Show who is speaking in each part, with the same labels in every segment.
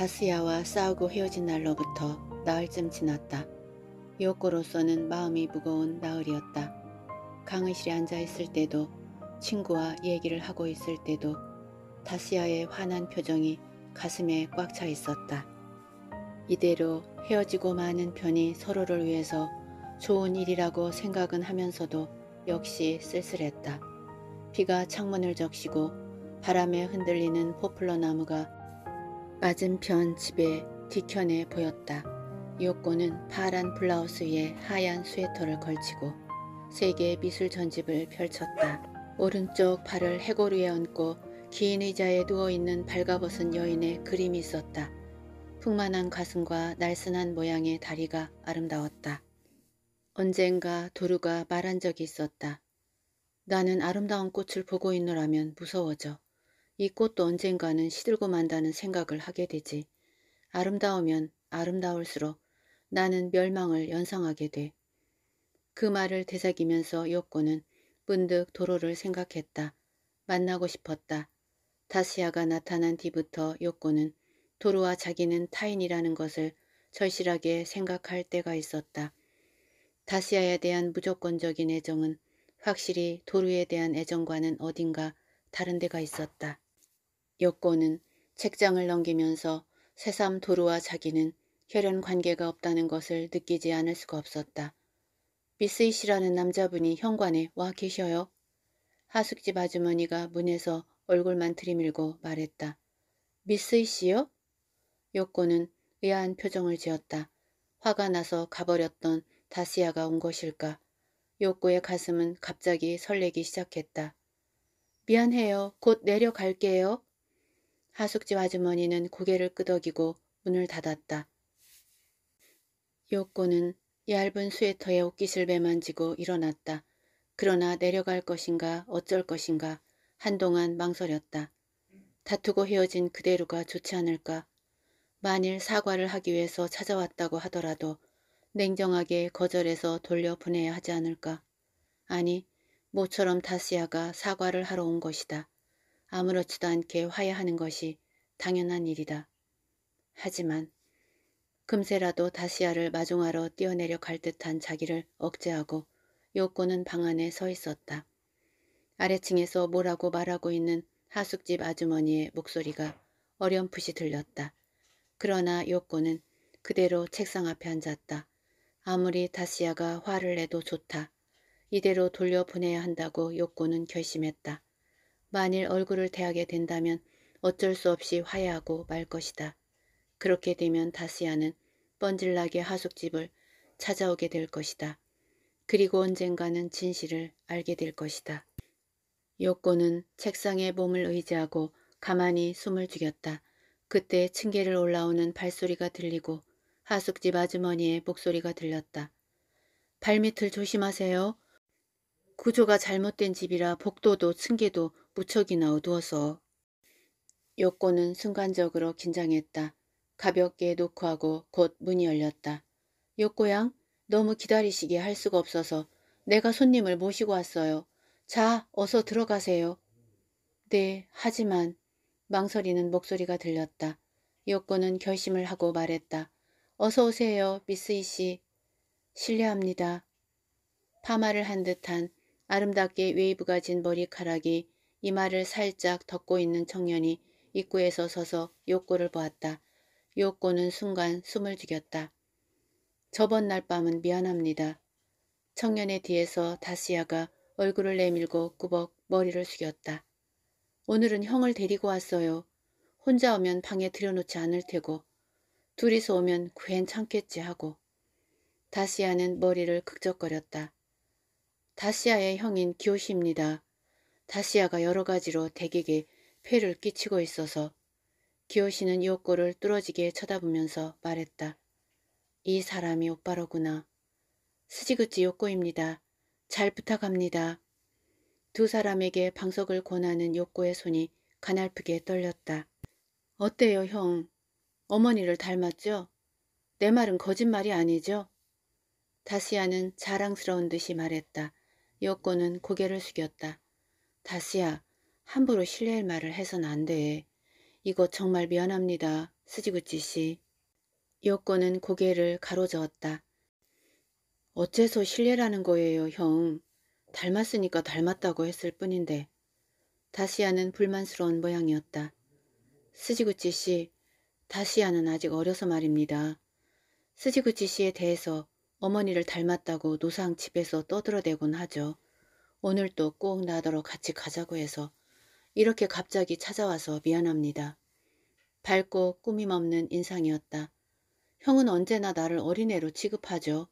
Speaker 1: 다스야와 싸우고 헤어진 날로부터 나흘쯤 지났다. 이옥고로서는 마음이 무거운 나흘이었다. 강의실에 앉아있을 때도 친구와 얘기를 하고 있을 때도 다스야의 환한 표정이 가슴에 꽉 차 있었다. 이대로 헤어지고 마는 편이 서로를 위해서 좋은 일이라고 생각은 하면서도 역시 쓸쓸했다. 비가 창문을 적시고 바람에 흔들리는 포플러 나무가 맞은편 집에 뒤편에 보였다. 요코는 파란 블라우스 위에 하얀 스웨터를 걸치고 세 개의 미술 전집을 펼쳤다. 오른쪽 팔을 해골 위에 얹고 긴 의자에 누워있는 발가벗은 여인의 그림이 있었다. 풍만한 가슴과 날씬한 모양의 다리가 아름다웠다. 언젠가 도루가 말한 적이 있었다. 나는 아름다운 꽃을 보고 있노라면 무서워져. 이 꽃도 언젠가는 시들고 만다는 생각을 하게 되지. 아름다우면 아름다울수록 나는 멸망을 연상하게 돼. 그 말을 되새기면서 요코는 문득 도로를 생각했다. 만나고 싶었다. 다시아가 나타난 뒤부터 요코는 도로와 자기는 타인이라는 것을 절실하게 생각할 때가 있었다. 다시아에 대한 무조건적인 애정은 확실히 도루에 대한 애정과는 어딘가 다른 데가 있었다. 여권은 책장을 넘기면서 새삼 도루와 자기는 혈연 관계가 없다는 것을 느끼지 않을 수가 없었다. 미스이 씨라는 남자분이 현관에 와 계셔요. 하숙집 아주머니가 문에서 얼굴만 들이밀고 말했다. 미스이 씨요? 여권은 의아한 표정을 지었다. 화가 나서 가버렸던 다시아가 온 것일까. 욕구의 가슴은 갑자기 설레기 시작했다. 미안해요. 곧 내려갈게요. 하숙집 아주머니는 고개를 끄덕이고 문을 닫았다. 요코는 얇은 스웨터에 옷깃을매만 지고 일어났다. 그러나 내려갈 것인가 어쩔 것인가 한동안 망설였다. 다투고 헤어진 그대로가 좋지 않을까. 만일 사과를 하기 위해서 찾아왔다고 하더라도 냉정하게 거절해서 돌려보내야 하지 않을까. 아니, 모처럼 다스야가 사과를 하러 온 것이다. 아무렇지도 않게 화해하는 것이 당연한 일이다. 하지만 금세라도 다시아를 마중하러 뛰어내려 갈 듯한 자기를 억제하고 요코는 방 안에 서 있었다. 아래층에서 뭐라고 말하고 있는 하숙집 아주머니의 목소리가 어렴풋이 들렸다. 그러나 요코는 그대로 책상 앞에 앉았다. 아무리 다시아가 화를 내도 좋다. 이대로 돌려보내야 한다고 요코는 결심했다. 만일 얼굴을 대하게 된다면 어쩔 수 없이 화해하고 말 것이다. 그렇게 되면 다스야는 뻔질나게 하숙집을 찾아오게 될 것이다. 그리고 언젠가는 진실을 알게 될 것이다. 요꼬는 책상에 몸을 의지하고 가만히 숨을 죽였다. 그때 층계를 올라오는 발소리가 들리고 하숙집 아주머니의 목소리가 들렸다. 발밑을 조심하세요. 구조가 잘못된 집이라 복도도 층계도 무척이나 어두워서 요꼬는 순간적으로 긴장했다. 가볍게 노크하고 곧 문이 열렸다. 요꼬양 너무 기다리시게 할 수가 없어서 내가 손님을 모시고 왔어요. 자 어서 들어가세요. 네 하지만 망설이는 목소리가 들렸다. 요꼬는 결심을 하고 말했다. 어서 오세요 미스 이씨. 실례합니다. 파마를 한 듯한 아름답게 웨이브가 진 머리카락이 이마를 살짝 덮고 있는 청년이 입구에서 서서 욕구를 보았다. 욕구는 순간 숨을 죽였다. 저번 날 밤은 미안합니다. 청년의 뒤에서 다시야가 얼굴을 내밀고 꾸벅 머리를 숙였다. 오늘은 형을 데리고 왔어요. 혼자 오면 방에 들여놓지 않을 테고 둘이서 오면 괜찮겠지 하고 다시야는 머리를 극적거렸다. 다시야의 형인 기호시입니다 다시야가 여러 가지로 댁에게 폐를 끼치고 있어서 기호씨는이옷고를 뚫어지게 쳐다보면서 말했다. 이 사람이 오빠로구나. 스지그찌요고입니다잘 부탁합니다. 두 사람에게 방석을 권하는 요고의 손이 가날프게 떨렸다. 어때요 형? 어머니를 닮았죠? 내 말은 거짓말이 아니죠? 다시아는 자랑스러운 듯이 말했다. 요고는 고개를 숙였다. 다시야 함부로 실례할 말을 해선 안 돼. 이거 정말 미안합니다. 스지구찌 씨. 여권은 고개를 가로저었다. 어째서 실례라는 거예요, 형. 닮았으니까 닮았다고 했을 뿐인데. 다시야는 불만스러운 모양이었다. 스지구찌 씨, 다시야는 아직 어려서 말입니다. 스지구찌 씨에 대해서 어머니를 닮았다고 노상 집에서 떠들어대곤 하죠. 오늘 도꼭 나더러 같이 가자고 해서 이렇게 갑자기 찾아와서 미안합니다. 밝고 꾸밈 없는 인상이었다. 형은 언제나 나를 어린애로 취급하죠.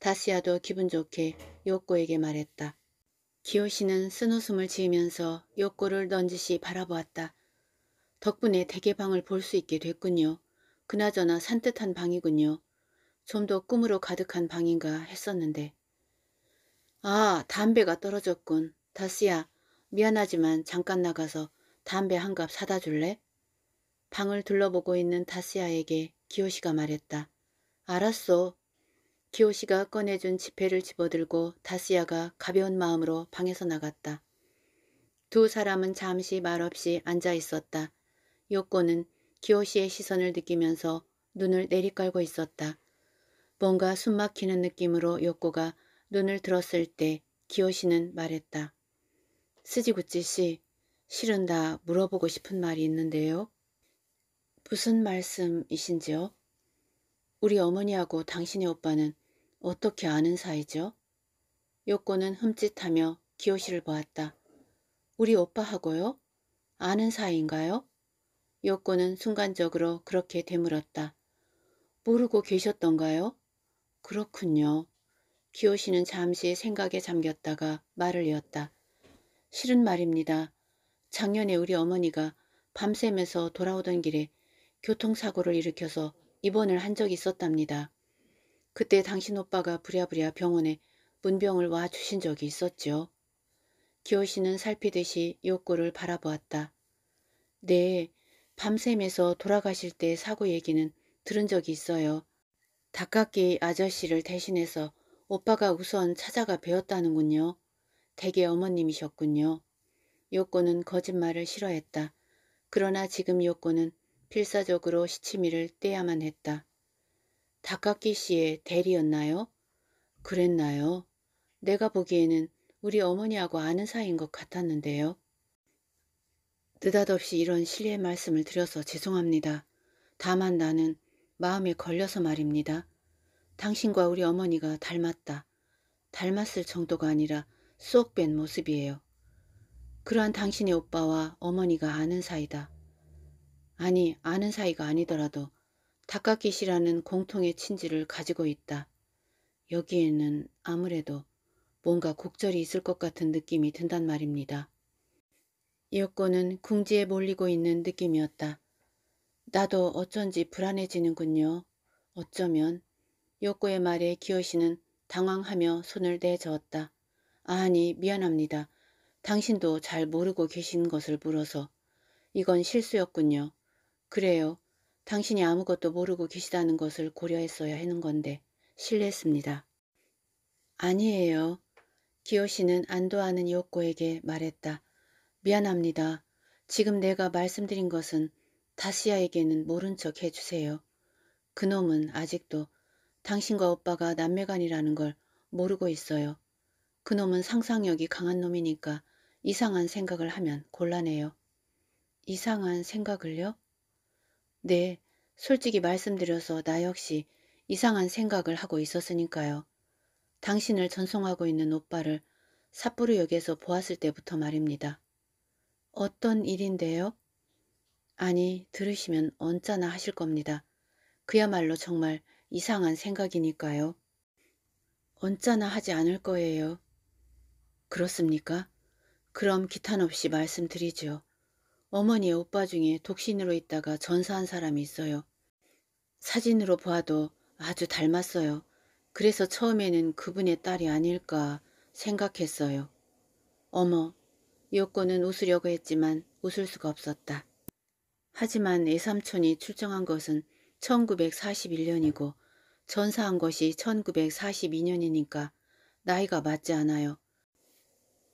Speaker 1: 다시야도 기분 좋게 요코에게 말했다. 기호씨는 쓴웃음을 지으면서 요코를 넌지시 바라보았다. 덕분에 대개방을 볼 수 있게 됐군요. 그나저나 산뜻한 방이군요. 좀 더 꿈으로 가득한 방인가 했었는데. 아, 담배가 떨어졌군. 다스야, 미안하지만 잠깐 나가서 담배 한갑 사다 줄래? 방을 둘러보고 있는 다스야에게 기호씨가 말했다. 알았어. 기호씨가 꺼내준 지폐를 집어들고 다스야가 가벼운 마음으로 방에서 나갔다. 두 사람은 잠시 말없이 앉아 있었다. 요코는 기호씨의 시선을 느끼면서 눈을 내리깔고 있었다. 뭔가 숨막히는 느낌으로 요코가 눈을 들었을 때기호씨는 말했다. 스지구찌 씨, 실은 다 물어보고 싶은 말이 있는데요. 무슨 말씀이신지요? 우리 어머니하고 당신의 오빠는 어떻게 아는 사이죠? 요코는 흠칫하며 기호씨를 보았다. 우리 오빠하고요? 아는 사이인가요? 요코는 순간적으로 그렇게 되물었다. 모르고 계셨던가요? 그렇군요. 기호씨는 잠시 생각에 잠겼다가 말을 이었다. 실은 말입니다. 작년에 우리 어머니가 밤샘에서 돌아오던 길에 교통사고를 일으켜서 입원을 한 적이 있었답니다. 그때 당신 오빠가 부랴부랴 병원에 문병을 와 주신 적이 있었지요. 기호 씨는 살피듯이 욕구를 바라보았다. 네, 밤샘에서 돌아가실 때 사고 얘기는 들은 적이 있어요. 닭깎이 아저씨를 대신해서 오빠가 우선 찾아가 배웠다는군요. 대개 어머님이셨군요. 요코는 거짓말을 싫어했다. 그러나 지금 요코는 필사적으로 시치미를 떼야만 했다. 다카키 씨의 대리였나요? 그랬나요? 내가 보기에는 우리 어머니하고 아는 사이인 것 같았는데요. 느닷없이 이런 실례의 말씀을 드려서 죄송합니다. 다만 나는 마음에 걸려서 말입니다. 당신과 우리 어머니가 닮았다. 닮았을 정도가 아니라 쏙 뺀 모습이에요. 그러한 당신의 오빠와 어머니가 아는 사이다. 아니 아는 사이가 아니더라도 닭가기시라는 공통의 친지를 가지고 있다. 여기에는 아무래도 뭔가 곡절이 있을 것 같은 느낌이 든단 말입니다. 이었고는 궁지에 몰리고 있는 느낌이었다. 나도 어쩐지 불안해지는군요. 어쩌면 요코의 말에 기요시는 당황하며 손을 내저었다. 아니 미안합니다. 당신도 잘 모르고 계신 것을 물어서 이건 실수였군요. 그래요. 당신이 아무것도 모르고 계시다는 것을 고려했어야 하는 건데 실례했습니다. 아니에요. 기요시는 안도하는 요코에게 말했다. 미안합니다. 지금 내가 말씀드린 것은 다시야에게는 모른 척 해주세요. 그놈은 아직도 당신과 오빠가 남매간이라는 걸 모르고 있어요. 그놈은 상상력이 강한 놈이니까 이상한 생각을 하면 곤란해요. 이상한 생각을요? 네, 솔직히 말씀드려서 나 역시 이상한 생각을 하고 있었으니까요. 당신을 전송하고 있는 오빠를 삿포로역에서 보았을 때부터 말입니다. 어떤 일인데요? 아니, 들으시면 언짢아 하실 겁니다. 그야말로 정말 이상한 생각이니까요. 언짢아 하지 않을 거예요. 그렇습니까? 그럼 기탄 없이 말씀드리죠. 어머니의 오빠 중에 독신으로 있다가 전사한 사람이 있어요. 사진으로 봐도 아주 닮았어요. 그래서 처음에는 그분의 딸이 아닐까 생각했어요. 어머, 이어권은 웃으려고 했지만 웃을 수가 없었다. 하지만 애삼촌이 출정한 것은 1941년이고 전사한 것이 1942년이니까 나이가 맞지 않아요.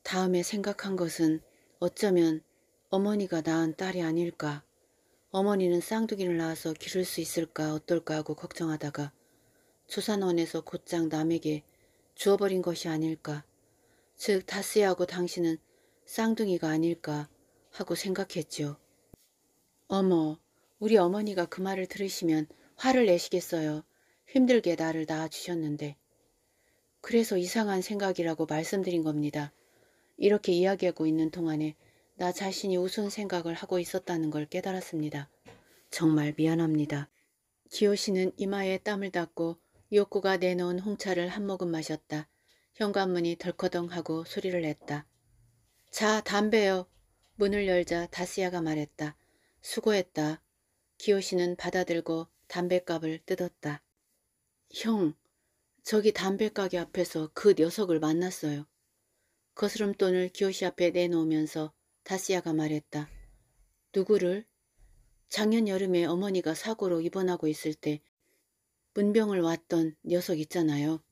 Speaker 1: 다음에 생각한 것은 어쩌면 어머니가 낳은 딸이 아닐까. 어머니는 쌍둥이를 낳아서 기를 수 있을까 어떨까 하고 걱정하다가 조산원에서 곧장 남에게 주어버린 것이 아닐까. 즉 다스야하고 당신은 쌍둥이가 아닐까 하고 생각했지요. 어머, 우리 어머니가 그 말을 들으시면 화를 내시겠어요. 힘들게 나를 낳아주셨는데 그래서 이상한 생각이라고 말씀드린 겁니다. 이렇게 이야기하고 있는 동안에 나 자신이 우스운 생각을 하고 있었다는 걸 깨달았습니다. 정말 미안합니다. 기호 씨는 이마에 땀을 닦고 요코가 내놓은 홍차를 한 모금 마셨다. 현관문이 덜커덩하고 소리를 냈다. 자, 담배요. 문을 열자 다스야가 말했다. 수고했다. 기호 씨는 받아들고 담뱃갑을 뜯었다. 형, 저기 담배가게 앞에서 그 녀석을 만났어요. 거스름돈을 기호시 앞에 내놓으면서 다시야가 말했다. 누구를? 작년 여름에 어머니가 사고로 입원하고 있을 때 문병을 왔던 녀석 있잖아요.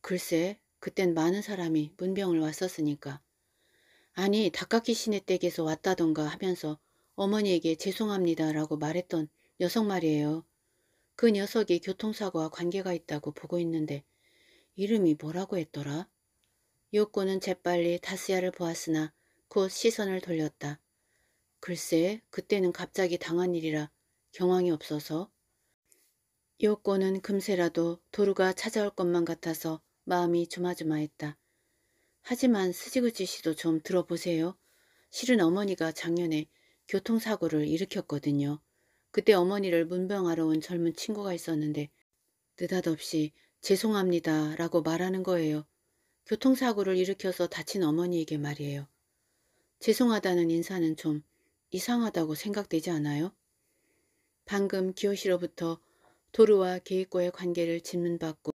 Speaker 1: 글쎄, 그땐 많은 사람이 문병을 왔었으니까. 아니, 닭가키 시네 댁에서 왔다던가 하면서 어머니에게 죄송합니다라고 말했던 녀석 말이에요. 그 녀석이 교통사고와 관계가 있다고 보고 있는데 이름이 뭐라고 했더라? 요코는 재빨리 다스야를 보았으나 곧 시선을 돌렸다. 글쎄 그때는 갑자기 당한 일이라 경황이 없어서 요코는 금세라도 도루가 찾아올 것만 같아서 마음이 조마조마했다. 하지만 스지구치 씨도 좀 들어보세요. 실은 어머니가 작년에 교통사고를 일으켰거든요. 그때 어머니를 문병하러 온 젊은 친구가 있었는데 느닷없이 죄송합니다 라고 말하는 거예요. 교통사고를 일으켜서 다친 어머니에게 말이에요. 죄송하다는 인사는 좀 이상하다고 생각되지 않아요? 방금 기호시로부터 도르와 계획과의 관계를 질문받고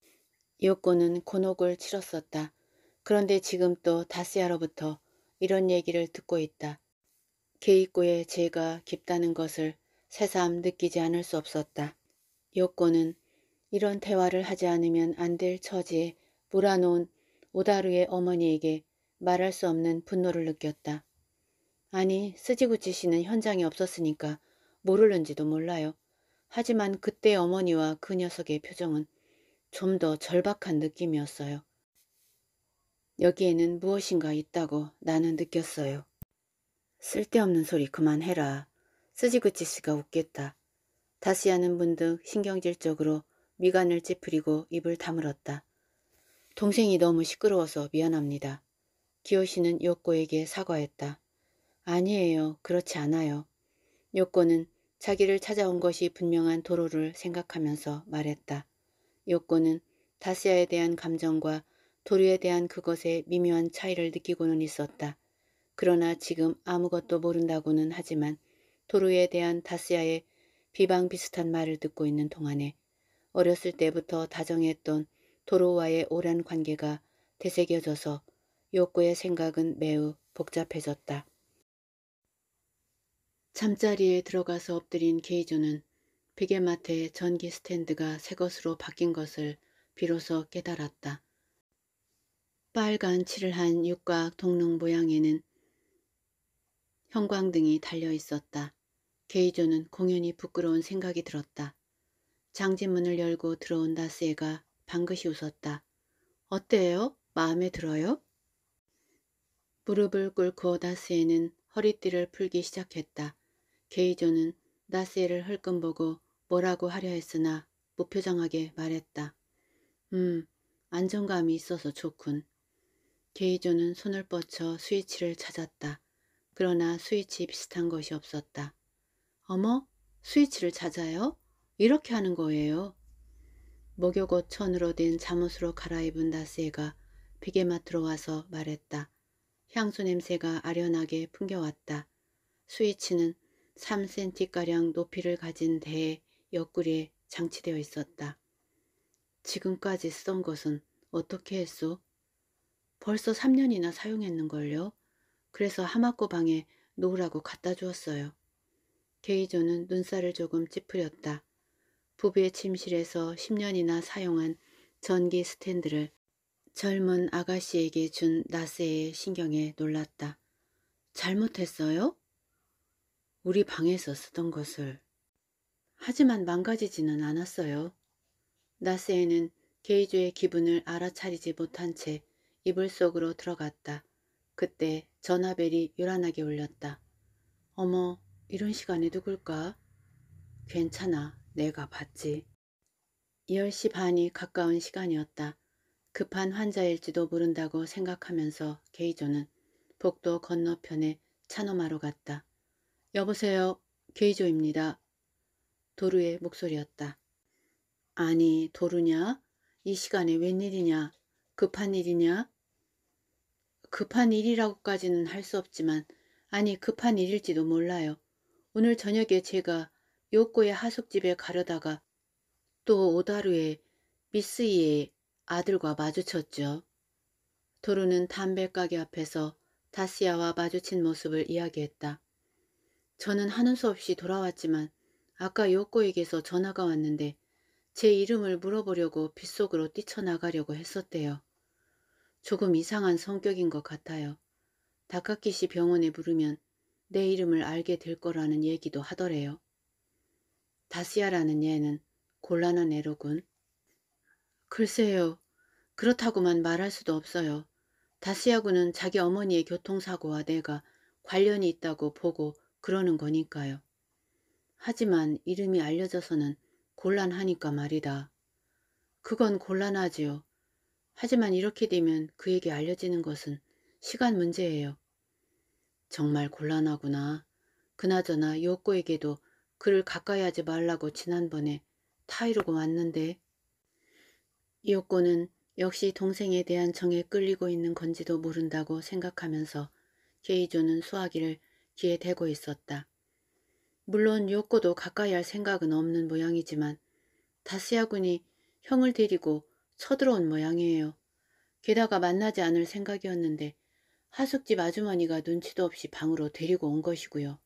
Speaker 1: 이오코는 곤혹을 치렀었다. 그런데 지금 또 다스야로부터 이런 얘기를 듣고 있다. 계이코의 죄가 깊다는 것을 새삼 느끼지 않을 수 없었다. 요코은 이런 대화를 하지 않으면 안 될 처지에 몰아놓은 오다루의 어머니에게 말할 수 없는 분노를 느꼈다. 아니 스지구치 씨는 현장에 없었으니까 모르는지도 몰라요. 하지만 그때 어머니와 그 녀석의 표정은 좀 더 절박한 느낌이었어요. 여기에는 무엇인가 있다고 나는 느꼈어요. 쓸데없는 소리 그만해라. 스지구치 씨가 웃겠다. 다시 하는 분듯 신경질적으로 미간을 찌푸리고 입을 다물었다. 동생이 너무 시끄러워서 미안합니다. 기호 씨는 요코에게 사과했다. 아니에요. 그렇지 않아요. 요코는 자기를 찾아온 것이 분명한 도로를 생각하면서 말했다. 요코는 다시아에 대한 감정과 도류에 대한 그것의 미묘한 차이를 느끼고는 있었다. 그러나 지금 아무것도 모른다고는 하지만 도루에 대한 다스야의 비방 비슷한 말을 듣고 있는 동안에 어렸을 때부터 다정했던 도로와의 오랜 관계가 되새겨져서 욕구의 생각은 매우 복잡해졌다. 잠자리에 들어가서 엎드린 케이조는 베마트의 전기 스탠드가 새 것으로 바뀐 것을 비로소 깨달았다. 빨간 칠을 한 육각 동릉 모양에는 형광등이 달려 있었다. 게이조는 공연히 부끄러운 생각이 들었다. 장진문을 열고 들어온 나스에가 방긋이 웃었다. 어때요? 마음에 들어요? 무릎을 꿇고 나스에는 허리띠를 풀기 시작했다. 게이조는 나스에를 흘끔보고 뭐라고 하려 했으나 무표정하게 말했다. 음, 안정감이 있어서 좋군. 게이조는 손을 뻗쳐 스위치를 찾았다. 그러나 스위치 비슷한 것이 없었다. 어머, 스위치를 찾아요? 이렇게 하는 거예요. 목욕옷 천으로 된 잠옷으로 갈아입은 다스에가 비계마 들어와서 말했다. 향수 냄새가 아련하게 풍겨왔다. 스위치는 3cm가량 높이를 가진 대의 옆구리에 장치되어 있었다. 지금까지 쓴 것은 어떻게 했소? 벌써 3년이나 사용했는걸요. 그래서 하마코방에 놓으라고 갖다 주었어요. 게이조는 눈살을 조금 찌푸렸다. 부부의 침실에서 10년이나 사용한 전기 스탠드를 젊은 아가씨에게 준 나세의 신경에 놀랐다. 잘못했어요? 우리 방에서 쓰던 것을. 하지만 망가지지는 않았어요. 나세는 게이조의 기분을 알아차리지 못한 채 이불 속으로 들어갔다. 그때 전화벨이 요란하게 울렸다. 어머, 이런 시간에 누굴까? 괜찮아. 내가 봤지. 10시 반이 가까운 시간이었다. 급한 환자일지도 모른다고 생각하면서 게이조는 복도 건너편에 차노마로 갔다. 여보세요. 게이조입니다. 도루의 목소리였다. 아니 도루냐? 이 시간에 웬일이냐? 급한 일이냐? 급한 일이라고까지는 할 수 없지만 아니 급한 일일지도 몰라요. 오늘 저녁에 제가 요코의 하숙집에 가려다가 또 오다루의 미스이의 아들과 마주쳤죠. 도루는 담배가게 앞에서 다시야와 마주친 모습을 이야기했다. 저는 하는 수 없이 돌아왔지만 아까 요코에게서 전화가 왔는데 제 이름을 물어보려고 빗속으로 뛰쳐나가려고 했었대요. 조금 이상한 성격인 것 같아요. 다카키시 병원에 부르면 내 이름을 알게 될 거라는 얘기도 하더래요. 다시야라는 얘는 곤란한 애로군. 글쎄요. 그렇다고만 말할 수도 없어요. 다시야군은 자기 어머니의 교통사고와 내가 관련이 있다고 보고 그러는 거니까요. 하지만 이름이 알려져서는 곤란하니까 말이다. 그건 곤란하지요. 하지만 이렇게 되면 그에게 알려지는 것은 시간 문제예요. 정말 곤란하구나. 그나저나 요코에게도 그를 가까이 하지 말라고 지난번에 타이르고 왔는데 요코는 역시 동생에 대한 정에 끌리고 있는 건지도 모른다고 생각하면서 게이조는 수화기를 귀에 대고 있었다. 물론 요코도 가까이 할 생각은 없는 모양이지만 다스야 군이 형을 데리고 쳐들어온 모양이에요. 게다가 만나지 않을 생각이었는데 하숙집 아주머니가 눈치도 없이 방으로 데리고 온 것이고요.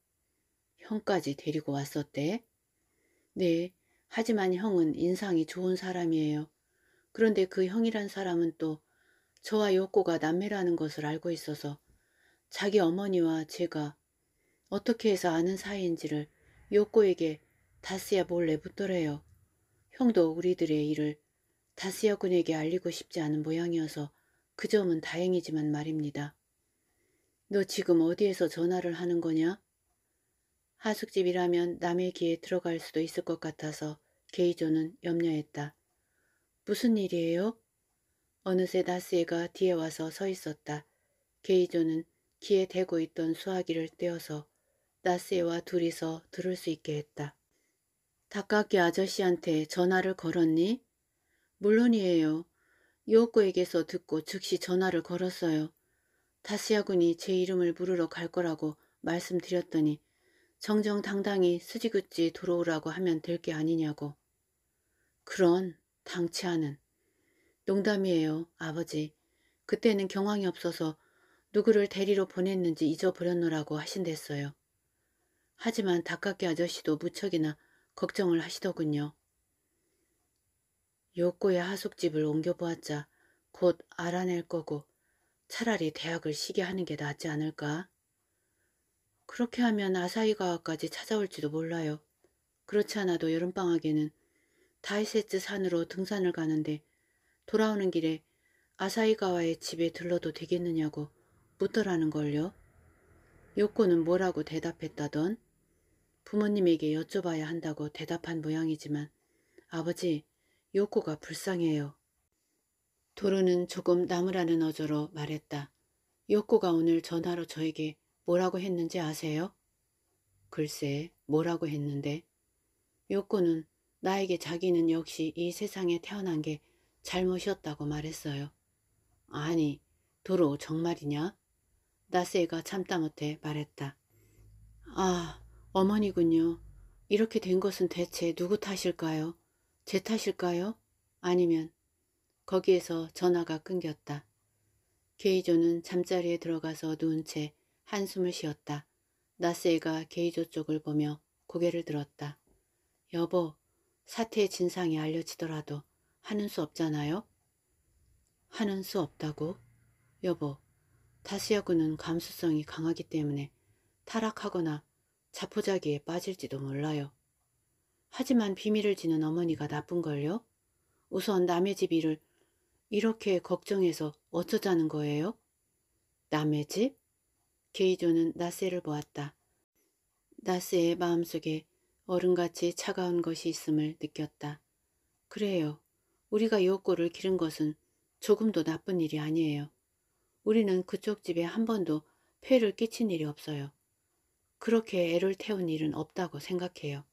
Speaker 1: 형까지 데리고 왔었대? 네, 하지만 형은 인상이 좋은 사람이에요. 그런데 그 형이란 사람은 또 저와 요코가 남매라는 것을 알고 있어서 자기 어머니와 제가 어떻게 해서 아는 사이인지를 요코에게 다스야 몰래 묻더래요. 형도 우리들의 일을 다스야 군에게 알리고 싶지 않은 모양이어서 그 점은 다행이지만 말입니다. 너 지금 어디에서 전화를 하는 거냐? 하숙집이라면 남의 귀에 들어갈 수도 있을 것 같아서 게이조는 염려했다. 무슨 일이에요? 어느새 나스에가 뒤에 와서 서 있었다. 게이조는 귀에 대고 있던 수화기를 떼어서 나스에와 둘이서 들을 수 있게 했다. 닭가기 아저씨한테 전화를 걸었니? 물론이에요. 요코에게서 듣고 즉시 전화를 걸었어요. 다스야군이 제 이름을 부르러갈 거라고 말씀드렸더니 정정당당히 수지구지 돌아오라고 하면 될 게 아니냐고. 그런 당치 않은. 농담이에요, 아버지. 그때는 경황이 없어서 누구를 데리러 보냈는지 잊어버렸노라고 하신댔어요. 하지만 닭깎이 아저씨도 무척이나 걱정을 하시더군요. 요꼬의 하숙집을 옮겨보았자 곧 알아낼 거고 차라리 대학을 쉬게 하는 게 낫지 않을까? 그렇게 하면 아사히가와까지 찾아올지도 몰라요. 그렇지 않아도 여름방학에는 다이세츠 산으로 등산을 가는데 돌아오는 길에 아사히가와의 집에 들러도 되겠느냐고 묻더라는 걸요. 요코는 뭐라고 대답했다던 부모님에게 여쭤봐야 한다고 대답한 모양이지만 아버지 요코가 불쌍해요. 도로는 조금 나무라는 어조로 말했다. 요코가 오늘 전화로 저에게 뭐라고 했는지 아세요? 글쎄 뭐라고 했는데 요코는 나에게 자기는 역시 이 세상에 태어난 게 잘못이었다고 말했어요. 아니 도로 정말이냐? 나세가 참다 못해 말했다. 아 어머니군요. 이렇게 된 것은 대체 누구 탓일까요? 제 탓일까요? 아니면 거기에서 전화가 끊겼다. 게이조는 잠자리에 들어가서 누운 채 한숨을 쉬었다. 나세이가 게이조 쪽을 보며 고개를 들었다. 여보, 사태의 진상이 알려지더라도 하는 수 없잖아요? 하는 수 없다고? 여보, 다스야구는 감수성이 강하기 때문에 타락하거나 자포자기에 빠질지도 몰라요. 하지만 비밀을 지는 어머니가 나쁜걸요? 우선 남의 집 일을 이렇게 걱정해서 어쩌자는 거예요? 남의 집? 게이조는 나스를 보았다. 나스의 마음속에 어른같이 차가운 것이 있음을 느꼈다. 그래요. 우리가 요꼴를 기른 것은 조금도 나쁜 일이 아니에요. 우리는 그쪽 집에 한 번도 폐를 끼친 일이 없어요. 그렇게 애를 태운 일은 없다고 생각해요.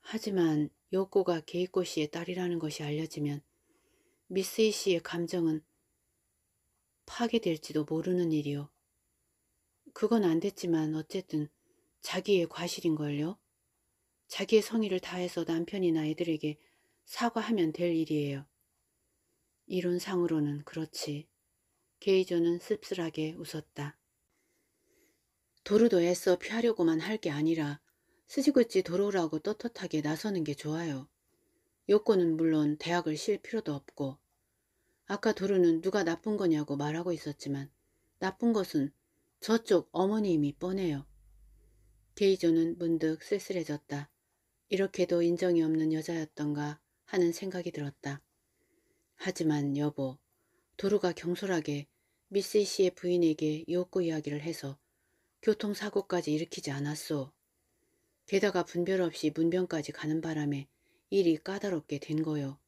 Speaker 1: 하지만 요꼬가 게이꼬 씨의 딸이라는 것이 알려지면 미쓰이 씨의 감정은 파괴될지도 모르는 일이요. 그건 안 됐지만 어쨌든 자기의 과실인걸요. 자기의 성의를 다해서 남편이나 애들에게 사과하면 될 일이에요. 이론상으로는 그렇지. 게이조는 씁쓸하게 웃었다. 도루도 애써 피하려고만 할 게 아니라 스지구찌 도로라고 떳떳하게 나서는 게 좋아요. 요코는 물론 대학을 쉴 필요도 없고 아까 도루는 누가 나쁜 거냐고 말하고 있었지만 나쁜 것은 저쪽 어머니임이 뻔해요. 게이조는 문득 쓸쓸해졌다. 이렇게도 인정이 없는 여자였던가 하는 생각이 들었다. 하지만 여보, 도루가 경솔하게 미스 씨의 부인에게 욕구 이야기를 해서 교통사고까지 일으키지 않았소. 게다가 분별 없이 문병까지 가는 바람에 일이 까다롭게 된 거요.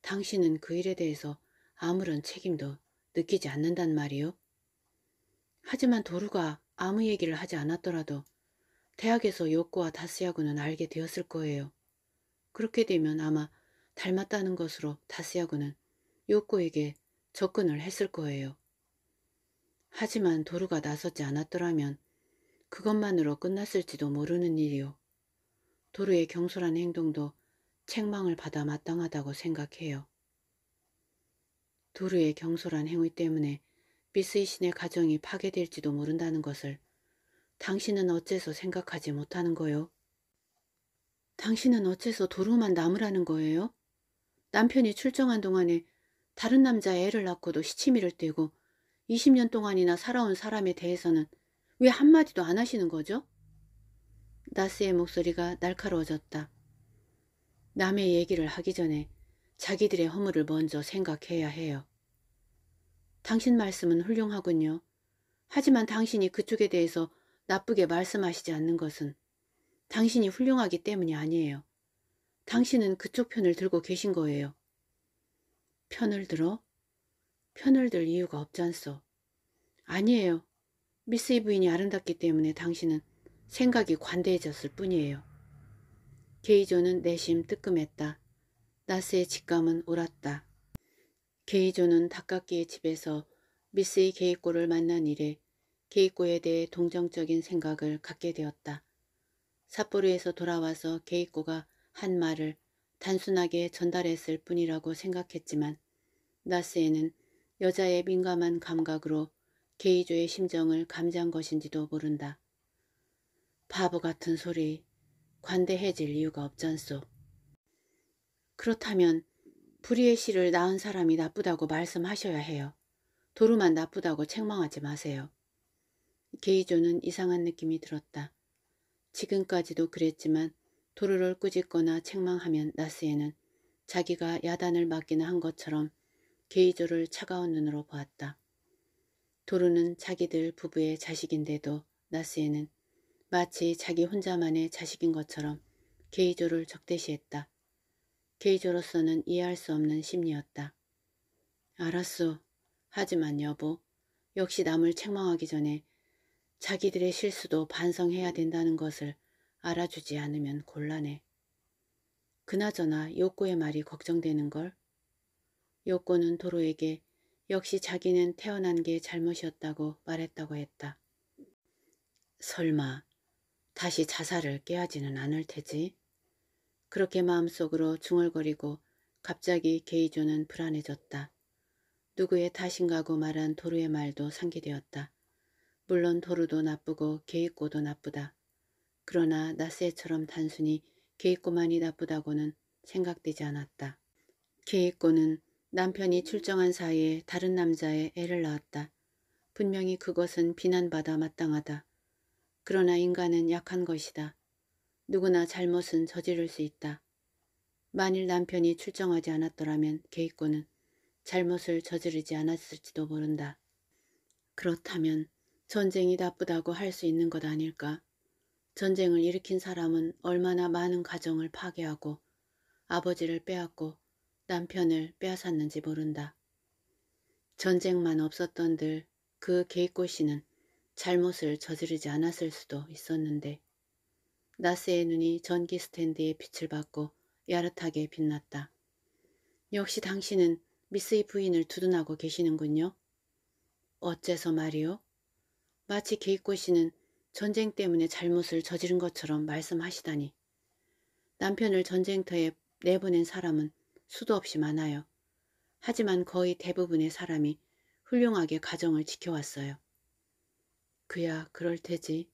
Speaker 1: 당신은 그 일에 대해서 아무런 책임도 느끼지 않는단 말이요. 하지만 도루가 아무 얘기를 하지 않았더라도 대학에서 요코와 다스야구는 알게 되었을 거예요. 그렇게 되면 아마 닮았다는 것으로 다스야구는 요코에게 접근을 했을 거예요. 하지만 도루가 나섰지 않았더라면 그것만으로 끝났을지도 모르는 일이요. 도루의 경솔한 행동도 책망을 받아 마땅하다고 생각해요. 두루의 경솔한 행위 때문에 비스이신의 가정이 파괴될지도 모른다는 것을 당신은 어째서 생각하지 못하는 거요? 당신은 어째서 도루만 남으라는 거예요? 남편이 출정한 동안에 다른 남자 애를 낳고도 시치미를 떼고 20년 동안이나 살아온 사람에 대해서는 왜 한마디도 안 하시는 거죠? 나스의 목소리가 날카로워졌다. 남의 얘기를 하기 전에 자기들의 허물을 먼저 생각해야 해요. 당신 말씀은 훌륭하군요. 하지만 당신이 그쪽에 대해서 나쁘게 말씀하시지 않는 것은 당신이 훌륭하기 때문이 아니에요. 당신은 그쪽 편을 들고 계신 거예요. 편을 들어? 편을 들 이유가 없잖소. 아니에요. 미스 이브인이 아름답기 때문에 당신은 생각이 관대해졌을 뿐이에요. 게이조는 내심 뜨끔했다. 나스의 직감은 옳았다. 게이조는 닭깎이의 집에서 미스의 게이꼬를 만난 이래 게이꼬에 대해 동정적인 생각을 갖게 되었다. 삿포로에서 돌아와서 게이꼬가 한 말을 단순하게 전달했을 뿐이라고 생각했지만 나스에는 여자의 민감한 감각으로 게이조의 심정을 감지한 것인지도 모른다. 바보 같은 소리. 관대해질 이유가 없잖소. 그렇다면 불의의 씨를 낳은 사람이 나쁘다고 말씀하셔야 해요. 도루만 나쁘다고 책망하지 마세요. 게이조는 이상한 느낌이 들었다. 지금까지도 그랬지만 도루를 꾸짖거나 책망하면 나스에는 자기가 야단을 맞기는 한 것처럼 게이조를 차가운 눈으로 보았다. 도루는 자기들 부부의 자식인데도 나스에는 마치 자기 혼자만의 자식인 것처럼 게이조를 적대시했다. 게이조로서는 이해할 수 없는 심리였다. 알았소. 하지만 여보, 역시 남을 책망하기 전에 자기들의 실수도 반성해야 된다는 것을 알아주지 않으면 곤란해. 그나저나 요코의 말이 걱정되는 걸. 요코는 도로에게 역시 자기는 태어난 게 잘못이었다고 말했다고 했다. 설마 다시 자살을 깨하지는 않을 테지. 그렇게 마음속으로 중얼거리고 갑자기 게이조는 불안해졌다. 누구의 탓인가고 말한 도루의 말도 상기되었다. 물론 도루도 나쁘고 게이꼬도 나쁘다. 그러나 나세처럼 단순히 게이꼬만이 나쁘다고는 생각되지 않았다. 게이꼬는 남편이 출정한 사이에 다른 남자의 애를 낳았다. 분명히 그것은 비난받아 마땅하다. 그러나 인간은 약한 것이다. 누구나 잘못은 저지를 수 있다. 만일 남편이 출정하지 않았더라면 개이코는 잘못을 저지르지 않았을지도 모른다. 그렇다면 전쟁이 나쁘다고 할 수 있는 것 아닐까? 전쟁을 일으킨 사람은 얼마나 많은 가정을 파괴하고 아버지를 빼앗고 남편을 빼앗았는지 모른다. 전쟁만 없었던들 그개이꼬 씨는 잘못을 저지르지 않았을 수도 있었는데 나스의 눈이 전기 스탠드의 빛을 받고 야릇하게 빛났다. 역시 당신은 미스의 부인을 두둔하고 계시는군요. 어째서 말이오 마치 게이코 씨는 전쟁 때문에 잘못을 저지른 것처럼 말씀하시다니. 남편을 전쟁터에 내보낸 사람은 수도 없이 많아요. 하지만 거의 대부분의 사람이 훌륭하게 가정을 지켜왔어요. 그야 그럴 테지.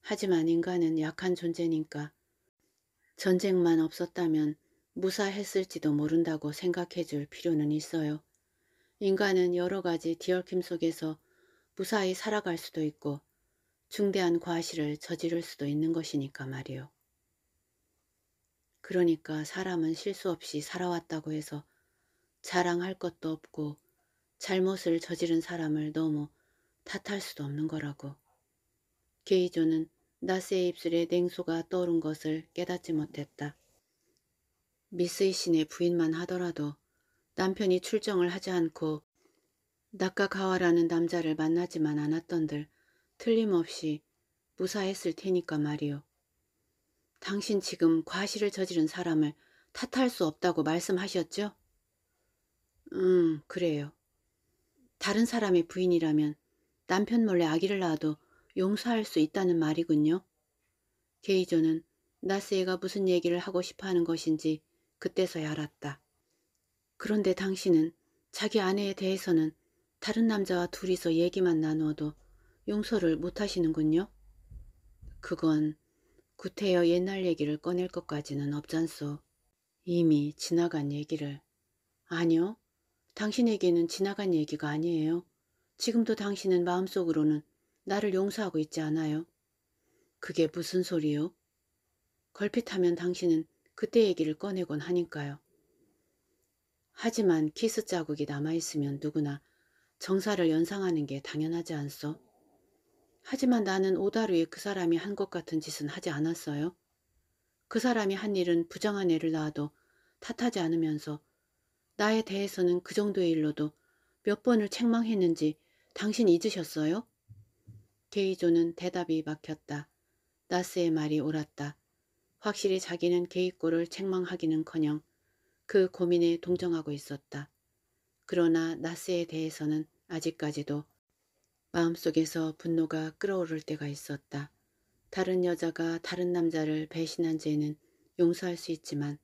Speaker 1: 하지만 인간은 약한 존재니까 전쟁만 없었다면 무사했을지도 모른다고 생각해 줄 필요는 있어요. 인간은 여러 가지 디얽킴 속에서 무사히 살아갈 수도 있고 중대한 과실을 저지를 수도 있는 것이니까 말이요. 그러니까 사람은 실수 없이 살아왔다고 해서 자랑할 것도 없고 잘못을 저지른 사람을 너무 탓할 수도 없는 거라고. 게이조는 나스의 입술에 냉소가 떠오른 것을 깨닫지 못했다. 미스 이신의 부인만 하더라도 남편이 출정을 하지 않고 낙가가와라는 남자를 만나지만 않았던들 틀림없이 무사했을 테니까 말이오 당신 지금 과실을 저지른 사람을 탓할 수 없다고 말씀하셨죠? 음, 그래요. 다른 사람의 부인이라면 남편 몰래 아기를 낳아도 용서할 수 있다는 말이군요. 게이조는 나스이가 무슨 얘기를 하고 싶어하는 것인지 그때서야 알았다. 그런데 당신은 자기 아내에 대해서는 다른 남자와 둘이서 얘기만 나누어도 용서를 못하시는군요. 그건 구태여 옛날 얘기를 꺼낼 것까지는 없잖소. 이미 지나간 얘기를. 아니요. 당신에게는 지나간 얘기가 아니에요. 지금도 당신은 마음속으로는 나를 용서하고 있지 않아요. 그게 무슨 소리요? 걸핏하면 당신은 그때 얘기를 꺼내곤 하니까요. 하지만 키스 자국이 남아있으면 누구나 정사를 연상하는 게 당연하지 않소? 하지만 나는 오다루에 그 사람이 한 것 같은 짓은 하지 않았어요. 그 사람이 한 일은 부정한 애를 낳아도 탓하지 않으면서 나에 대해서는 그 정도의 일로도 몇 번을 책망했는지 당신 잊으셨어요? 게이조는 대답이 막혔다. 나스의 말이 옳았다. 확실히 자기는 게이꼴을 책망하기는커녕 그 고민에 동정하고 있었다. 그러나 나스에 대해서는 아직까지도 마음속에서 분노가 끓어오를 때가 있었다. 다른 여자가 다른 남자를 배신한 죄는 용서할 수 있지만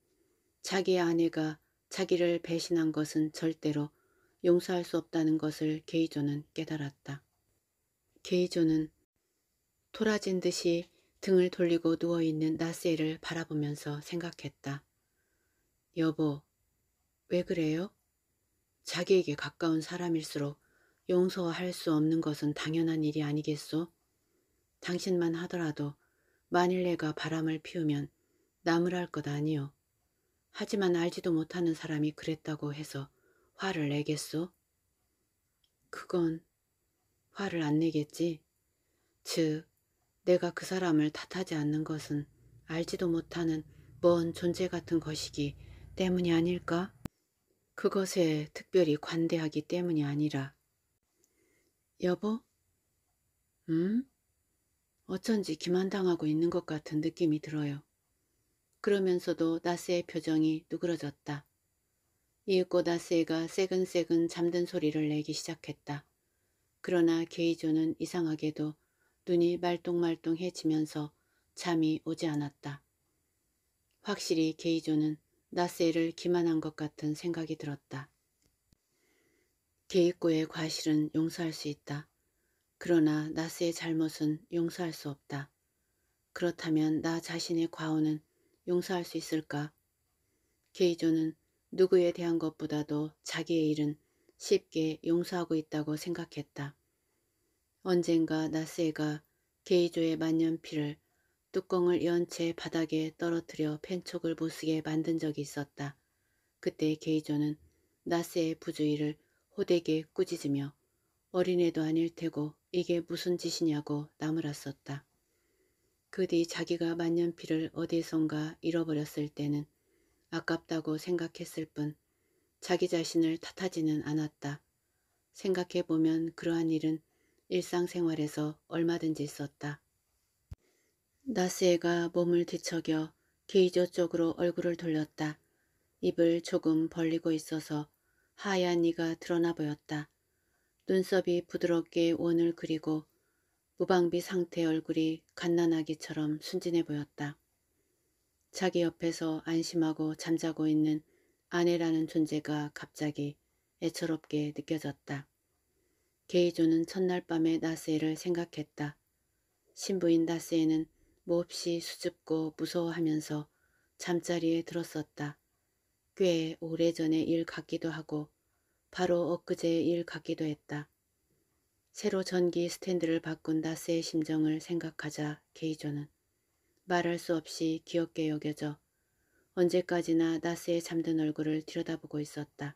Speaker 1: 자기의 아내가 자기를 배신한 것은 절대로 용서할 수 없다는 것을 게이조는 깨달았다. 게이조는 토라진 듯이 등을 돌리고 누워있는 나세를 바라보면서 생각했다. 여보, 왜 그래요? 자기에게 가까운 사람일수록 용서할 수 없는 것은 당연한 일이 아니겠소? 당신만 하더라도 만일 내가 바람을 피우면 나무랄 것 아니요. 하지만 알지도 못하는 사람이 그랬다고 해서 화를 내겠소? 그건 화를 안 내겠지. 즉, 내가 그 사람을 탓하지 않는 것은 알지도 못하는 먼 존재 같은 것이기 때문이 아닐까? 그것에 특별히 관대하기 때문이 아니라. 여보? 응? 음? 어쩐지 기만당하고 있는 것 같은 느낌이 들어요. 그러면서도 나스의 표정이 누그러졌다. 이윽고다스가 애 새근새근 잠든 소리를 내기 시작했다. 그러나 게이조는 이상하게도 눈이 말똥말똥해지면서 잠이 오지 않았다. 확실히 게이조는 나세를 기만한 것 같은 생각이 들었다. 게이꼬의 과실은 용서할 수 있다. 그러나 나스의 잘못은 용서할 수 없다. 그렇다면 나 자신의 과오는 용서할 수 있을까? 게이조는 누구에 대한 것보다도 자기의 일은 쉽게 용서하고 있다고 생각했다. 언젠가 나스에가 게이조의 만년필을 뚜껑을 연 채 바닥에 떨어뜨려 펜촉을 못쓰게 만든 적이 있었다. 그때 게이조는 나스의 부주의를 호되게 꾸짖으며 어린애도 아닐 테고 이게 무슨 짓이냐고 나무랐었다. 그 뒤 자기가 만년필을 어디선가 잃어버렸을 때는 아깝다고 생각했을 뿐 자기 자신을 탓하지는 않았다. 생각해보면 그러한 일은 일상생활에서 얼마든지 있었다. 나스에가 몸을 뒤척여 게이저 쪽으로 얼굴을 돌렸다. 입을 조금 벌리고 있어서 하얀 이가 드러나 보였다. 눈썹이 부드럽게 원을 그리고 무방비 상태 얼굴이 갓난아기처럼 순진해 보였다. 자기 옆에서 안심하고 잠자고 있는 아내라는 존재가 갑자기 애처롭게 느껴졌다. 게이조는 첫날 밤에 나스에를 생각했다. 신부인 나스에는 몹시 수줍고 무서워하면서 잠자리에 들었었다. 꽤 오래전의 일 같기도 하고 바로 엊그제의 일 같기도 했다. 새로 전기 스탠드를 바꾼 나스의 심정을 생각하자 게이조는 말할 수 없이 귀엽게 여겨져 언제까지나 나스의 잠든 얼굴을 들여다보고 있었다.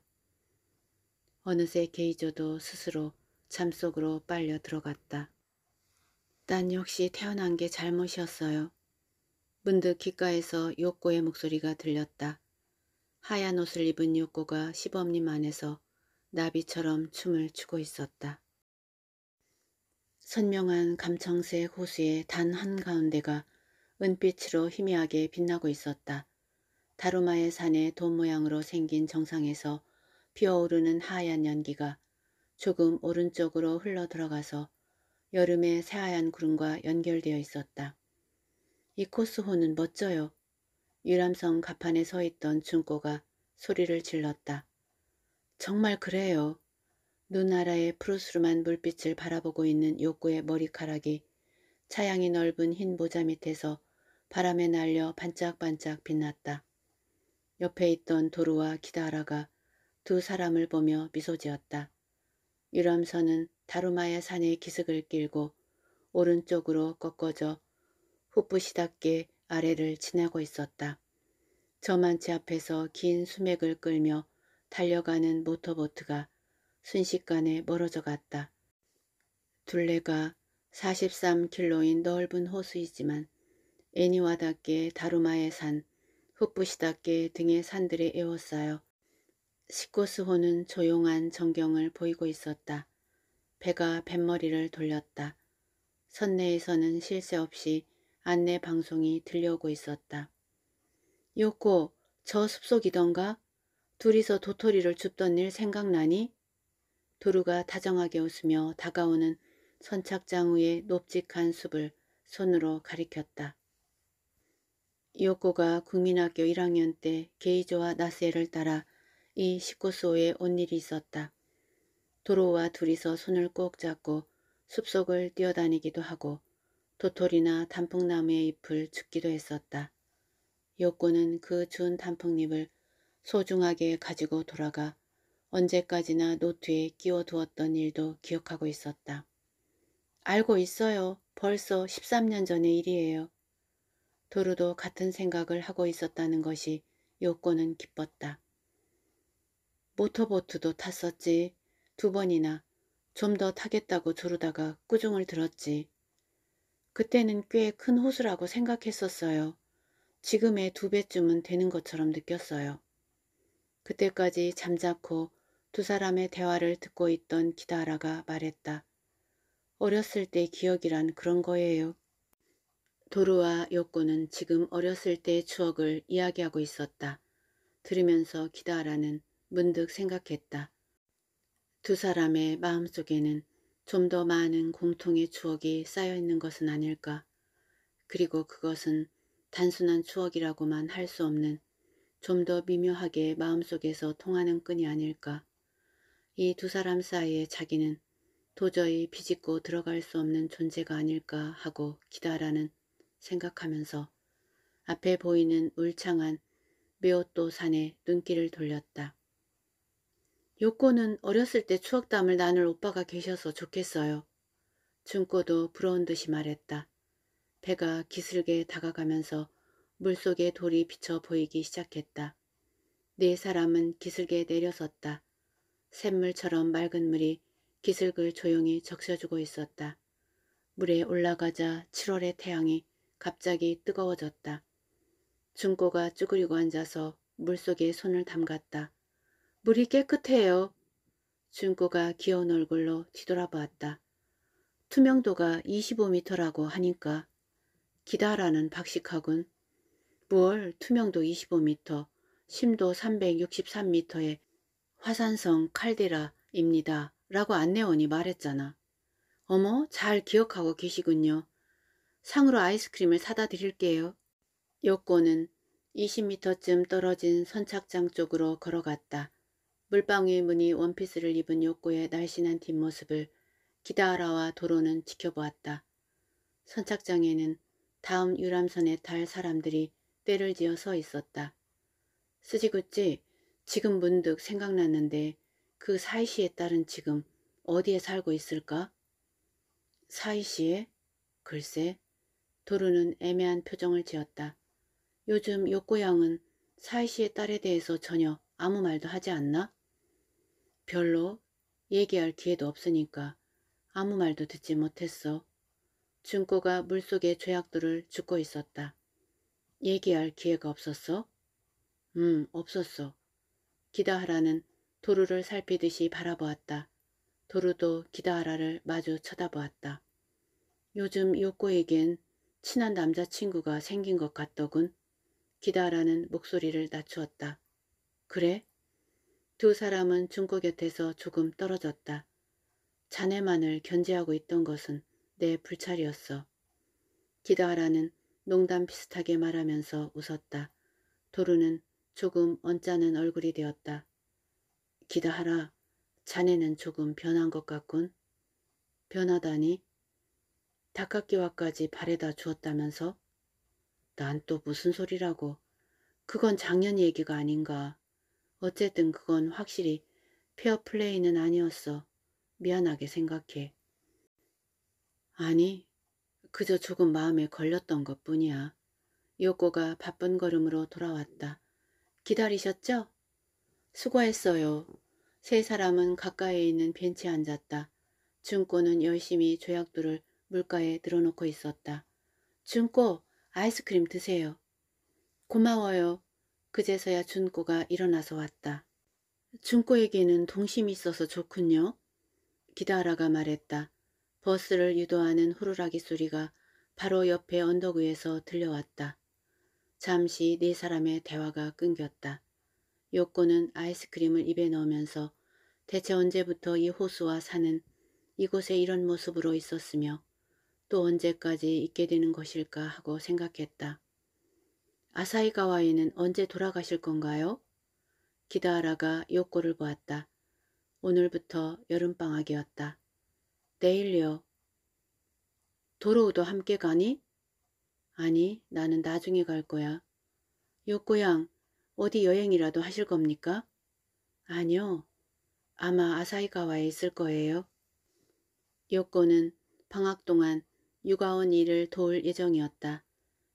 Speaker 1: 어느새 게이저도 스스로 잠속으로 빨려 들어갔다. 난 역시 태어난 게 잘못이었어요. 문득 귓가에서 욕코의 목소리가 들렸다. 하얀 옷을 입은 욕코가 시범님 안에서 나비처럼 춤을 추고 있었다. 선명한 감청색 호수의 단 한가운데가 은빛으로 희미하게 빛나고 있었다. 다루마의 산의 돈 모양으로 생긴 정상에서 피어오르는 하얀 연기가 조금 오른쪽으로 흘러들어가서 여름의 새하얀 구름과 연결되어 있었다. 이 코스호는 멋져요. 유람선 갑판에서 있던 중고가 소리를 질렀다. 정말 그래요. 눈나라의 푸르스름한 물빛을 바라보고 있는 욕구의 머리카락이 차양이 넓은 흰 모자 밑에서 바람에 날려 반짝반짝 빛났다. 옆에 있던 도루와 기다라가 두 사람을 보며 미소 지었다. 유람선은 다루마의 산의 기슭을 끼고 오른쪽으로 꺾어져 후부시답게 아래를 지나고 있었다. 저만치 앞에서 긴 수맥을 끌며 달려가는 모터보트가 순식간에 멀어져 갔다. 둘레가 43킬로인 넓은 호수이지만 애니와닷게 다루마의 산, 훗부시닷게 등의 산들에 에워싸여 시코스호는 조용한 전경을 보이고 있었다. 배가 뱃머리를 돌렸다. 선내에서는 쉴새 없이 안내 방송이 들려오고 있었다. 요코, 저 숲속이던가? 둘이서 도토리를 줍던 일 생각나니? 도루가 다정하게 웃으며 다가오는 선착장위의 높직한 숲을 손으로 가리켰다. 이오코가 국민학교 1학년 때 게이조와 나세를 따라 이식구소에온 일이 있었다. 도로와 둘이서 손을 꼭 잡고 숲속을 뛰어다니기도 하고 도토리나 단풍나무의 잎을 줍기도 했었다. 요코는 그 준 단풍잎을 소중하게 가지고 돌아가 언제까지나 노트에 끼워두었던 일도 기억하고 있었다. 알고 있어요. 벌써 13년 전의 일이에요. 도르도 같은 생각을 하고 있었다는 것이 요코는 기뻤다. 모터보트도 탔었지. 두 번이나 좀 더 타겠다고 조르다가 꾸중을 들었지. 그때는 꽤 큰 호수라고 생각했었어요. 지금의 두 배쯤은 되는 것처럼 느꼈어요. 그때까지 잠자코 두 사람의 대화를 듣고 있던 기다라가 말했다. 어렸을 때 기억이란 그런 거예요. 도루와 요코는 지금 어렸을 때의 추억을 이야기하고 있었다. 들으면서 기다라는 문득 생각했다. 두 사람의 마음속에는 좀 더 많은 공통의 추억이 쌓여 있는 것은 아닐까. 그리고 그것은 단순한 추억이라고만 할 수 없는 좀 더 미묘하게 마음속에서 통하는 끈이 아닐까. 이 두 사람 사이에 자기는 도저히 비집고 들어갈 수 없는 존재가 아닐까 하고 기다라는 생각하면서 앞에 보이는 울창한 메오또 산에 눈길을 돌렸다. 요꼬는 어렸을 때 추억담을 나눌 오빠가 계셔서 좋겠어요. 준꼬도 부러운 듯이 말했다. 배가 기슬게 다가가면서 물속에 돌이 비쳐 보이기 시작했다. 네 사람은 기슬게 내려섰다. 샘물처럼 맑은 물이 기슬글 조용히 적셔주고 있었다. 물에 올라가자 7월의 태양이 갑자기 뜨거워졌다. 중고가 쭈그리고 앉아서 물속에 손을 담갔다. 물이 깨끗해요. 준고가 귀여운 얼굴로 뒤돌아보았다. 투명도가 25m라고 하니까 기다라는 박식하군. 무얼 투명도 25m, 심도 363m의 화산성 칼데라입니다. 라고 안내원이 말했잖아. 어머 잘 기억하고 계시군요. 상으로 아이스크림을 사다 드릴게요. 요꼬는 20미터쯤 떨어진 선착장 쪽으로 걸어갔다. 물방울 무늬 원피스를 입은 요꼬의 날씬한 뒷모습을 기다라와 도로는 지켜보았다. 선착장에는 다음 유람선에 탈 사람들이 때를 지어 서 있었다. 쓰지구찌 지금 문득 생각났는데 그 사이시에 딸은 지금 어디에 살고 있을까? 사이시에? 글쎄 도루는 애매한 표정을 지었다. 요즘 욕고양은 사이씨의 딸에 대해서 전혀 아무 말도 하지 않나? 별로 얘기할 기회도 없으니까 아무 말도 듣지 못했어. 준꼬가 물속에 죄악들을 죽고 있었다. 얘기할 기회가 없었어? 음, 없었어. 기다하라는 도루를 살피듯이 바라보았다. 도루도 기다하라를 마주 쳐다보았다. 요즘 요코에겐 친한 남자친구가 생긴 것 같더군. 기다라는 목소리를 낮추었다. 그래? 두 사람은 중고 곁에서 조금 떨어졌다. 자네만을 견제하고 있던 것은 내 불찰이었어. 기다라는 농담 비슷하게 말하면서 웃었다. 도루는 조금 언짢은 얼굴이 되었다. 기다하라. 자네는 조금 변한 것 같군. 변하다니 닭깎이와까지 발에다 주었다면서? 난 또 무슨 소리라고. 그건 작년 얘기가 아닌가. 어쨌든 그건 확실히 페어플레이는 아니었어. 미안하게 생각해. 아니, 그저 조금 마음에 걸렸던 것뿐이야. 요코가 바쁜 걸음으로 돌아왔다. 기다리셨죠? 수고했어요. 세 사람은 가까이에 있는 벤치에 앉았다. 준코는 열심히 조약돌을 물가에 늘어놓고 있었다. 준꼬 아이스크림 드세요. 고마워요. 그제서야 준꼬가 일어나서 왔다. 준꼬에게는 동심이 있어서 좋군요. 기다라가 말했다. 버스를 유도하는 후루라기 소리가 바로 옆에 언덕 위에서 들려왔다. 잠시 네 사람의 대화가 끊겼다. 요코는 아이스크림을 입에 넣으면서 대체 언제부터 이 호수와 산은 이곳에 이런 모습으로 있었으며 또 언제까지 있게 되는 것일까 하고 생각했다. 아사이가와에는 언제 돌아가실 건가요? 기다하라가 요코를 보았다. 오늘부터 여름방학이었다. 내일요. 도로우도 함께 가니? 아니, 나는 나중에 갈 거야. 요코양, 어디 여행이라도 하실 겁니까? 아니요. 아마 아사이가와에 있을 거예요. 요코는 방학 동안 육아원 일을 도울 예정이었다.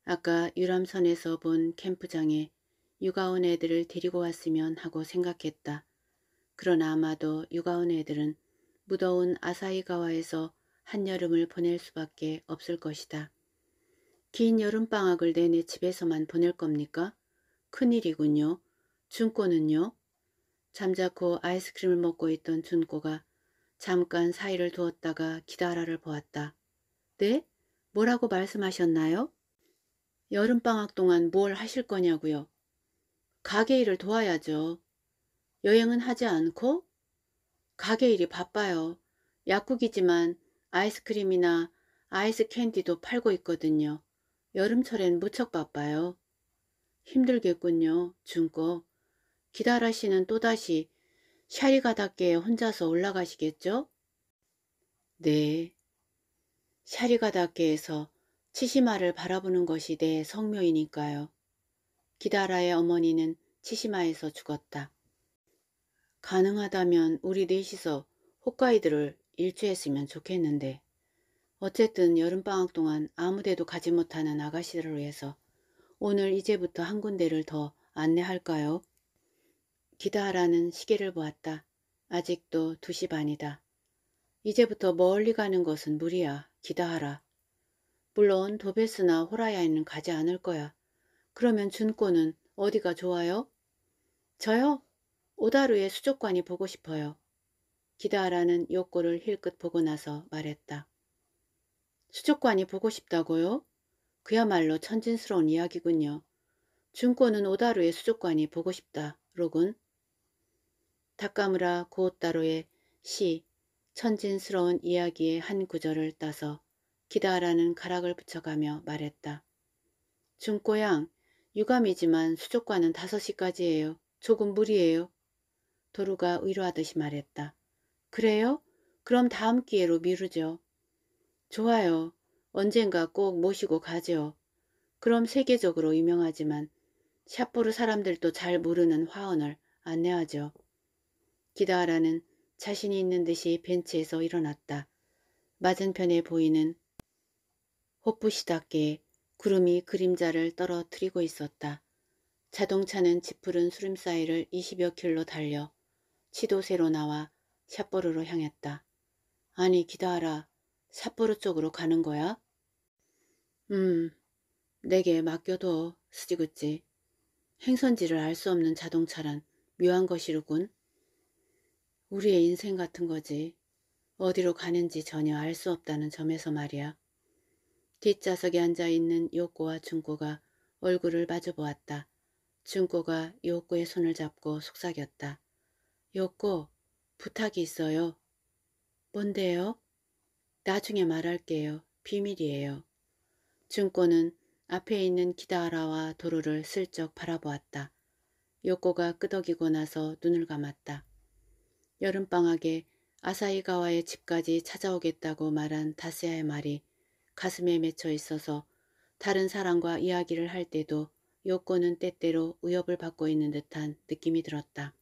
Speaker 1: 아까 유람선에서 본 캠프장에 육아원 애들을 데리고 왔으면 하고 생각했다. 그러나 아마도 육아원 애들은 무더운 아사히가와에서 한여름을 보낼 수밖에 없을 것이다. 긴 여름방학을 내내 집에서만 보낼 겁니까? 큰일이군요. 준꼬는요? 잠자코 아이스크림을 먹고 있던 준꼬가 잠깐 사이를 두었다가 기다라를 보았다. 네? 뭐라고 말씀하셨나요? 여름방학 동안 뭘 하실 거냐고요? 가게 일을 도와야죠. 여행은 하지 않고? 가게 일이 바빠요. 약국이지만 아이스크림이나 아이스 캔디도 팔고 있거든요. 여름철엔 무척 바빠요. 힘들겠군요, 준거. 기다라 씨는 또다시 샤리가닥게에 혼자서 올라가시겠죠? 네, 샤리가다께에서 치시마를 바라보는 것이 내 성묘이니까요. 기다라의 어머니는 치시마에서 죽었다. 가능하다면 우리 넷이서 홋카이드를 일주했으면 좋겠는데 어쨌든 여름방학 동안 아무데도 가지 못하는 아가씨들을 위해서 오늘 이제부터 한 군데를 더 안내할까요? 기다라는 시계를 보았다. 아직도 2시 반이다. 이제부터 멀리 가는 것은 무리야. 기다하라. 물론 도베스나 호라야에는 가지 않을 거야. 그러면 준꼬는 어디가 좋아요? 저요? 오다루의 수족관이 보고 싶어요. 기다하라는 욕구를 힐끗 보고 나서 말했다. 수족관이 보고 싶다고요? 그야말로 천진스러운 이야기군요. 준꼬는 오다루의 수족관이 보고 싶다. 로군. 다카무라 고오타로의 시 천진스러운 이야기의 한 구절을 따서 기다라는 가락을 붙여가며 말했다. 중고양 유감이지만 수족관은 5시까지예요. 조금 무리예요. 도루가 의로하듯이 말했다. 그래요? 그럼 다음 기회로 미루죠. 좋아요. 언젠가 꼭 모시고 가죠. 그럼 세계적으로 유명하지만 샤포르 사람들도 잘 모르는 화원을 안내하죠. 기다라는 자신이 있는 듯이 벤치에서 일어났다. 맞은편에 보이는 호프시답게 구름이 그림자를 떨어뜨리고 있었다. 자동차는 짙푸른 수름 사이를 20여 킬로 달려 시도새로 나와 샷보르로 향했다. 아니 기다라. 삿보르 쪽으로 가는 거야? 음, 내게 맡겨둬, 쓰티구찌 행선지를 알 수 없는 자동차란 묘한 것이로군. 우리의 인생 같은 거지. 어디로 가는지 전혀 알 수 없다는 점에서 말이야. 뒷좌석에 앉아있는 요코와 준코가 얼굴을 마주보았다. 준코가 요코의 손을 잡고 속삭였다. 요코, 부탁이 있어요. 뭔데요? 나중에 말할게요. 비밀이에요. 준코는 앞에 있는 기다라와 도로를 슬쩍 바라보았다. 요코가 끄덕이고 나서 눈을 감았다. 여름방학에 아사이가와의 집까지 찾아오겠다고 말한 다스야의 말이 가슴에 맺혀 있어서 다른 사람과 이야기를 할 때도 요코는 때때로 위협을 받고 있는 듯한 느낌이 들었다.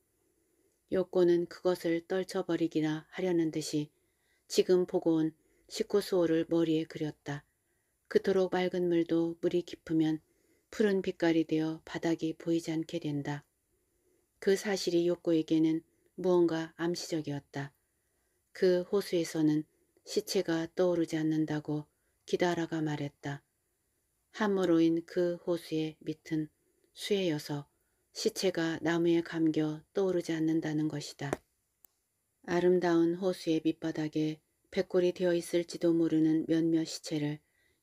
Speaker 1: 요코는 그것을 떨쳐버리기나 하려는 듯이 지금 보고 온 시코수호를 머리에 그렸다. 그토록 맑은 물도 물이 깊으면 푸른 빛깔이 되어 바닥이 보이지 않게 된다. 그 사실이 요코에게는 무언가 암시적이었다. 그 호수에서는 시체가 떠오르지 않는다고 기다라가 말했다. 함으로인 그 호수의 밑은 수에여서 시체가 나무에 감겨 떠오르지 않는다는 것이다. 아름다운 호수의 밑바닥에 백골이 되어 있을지도 모르는 몇몇 시체를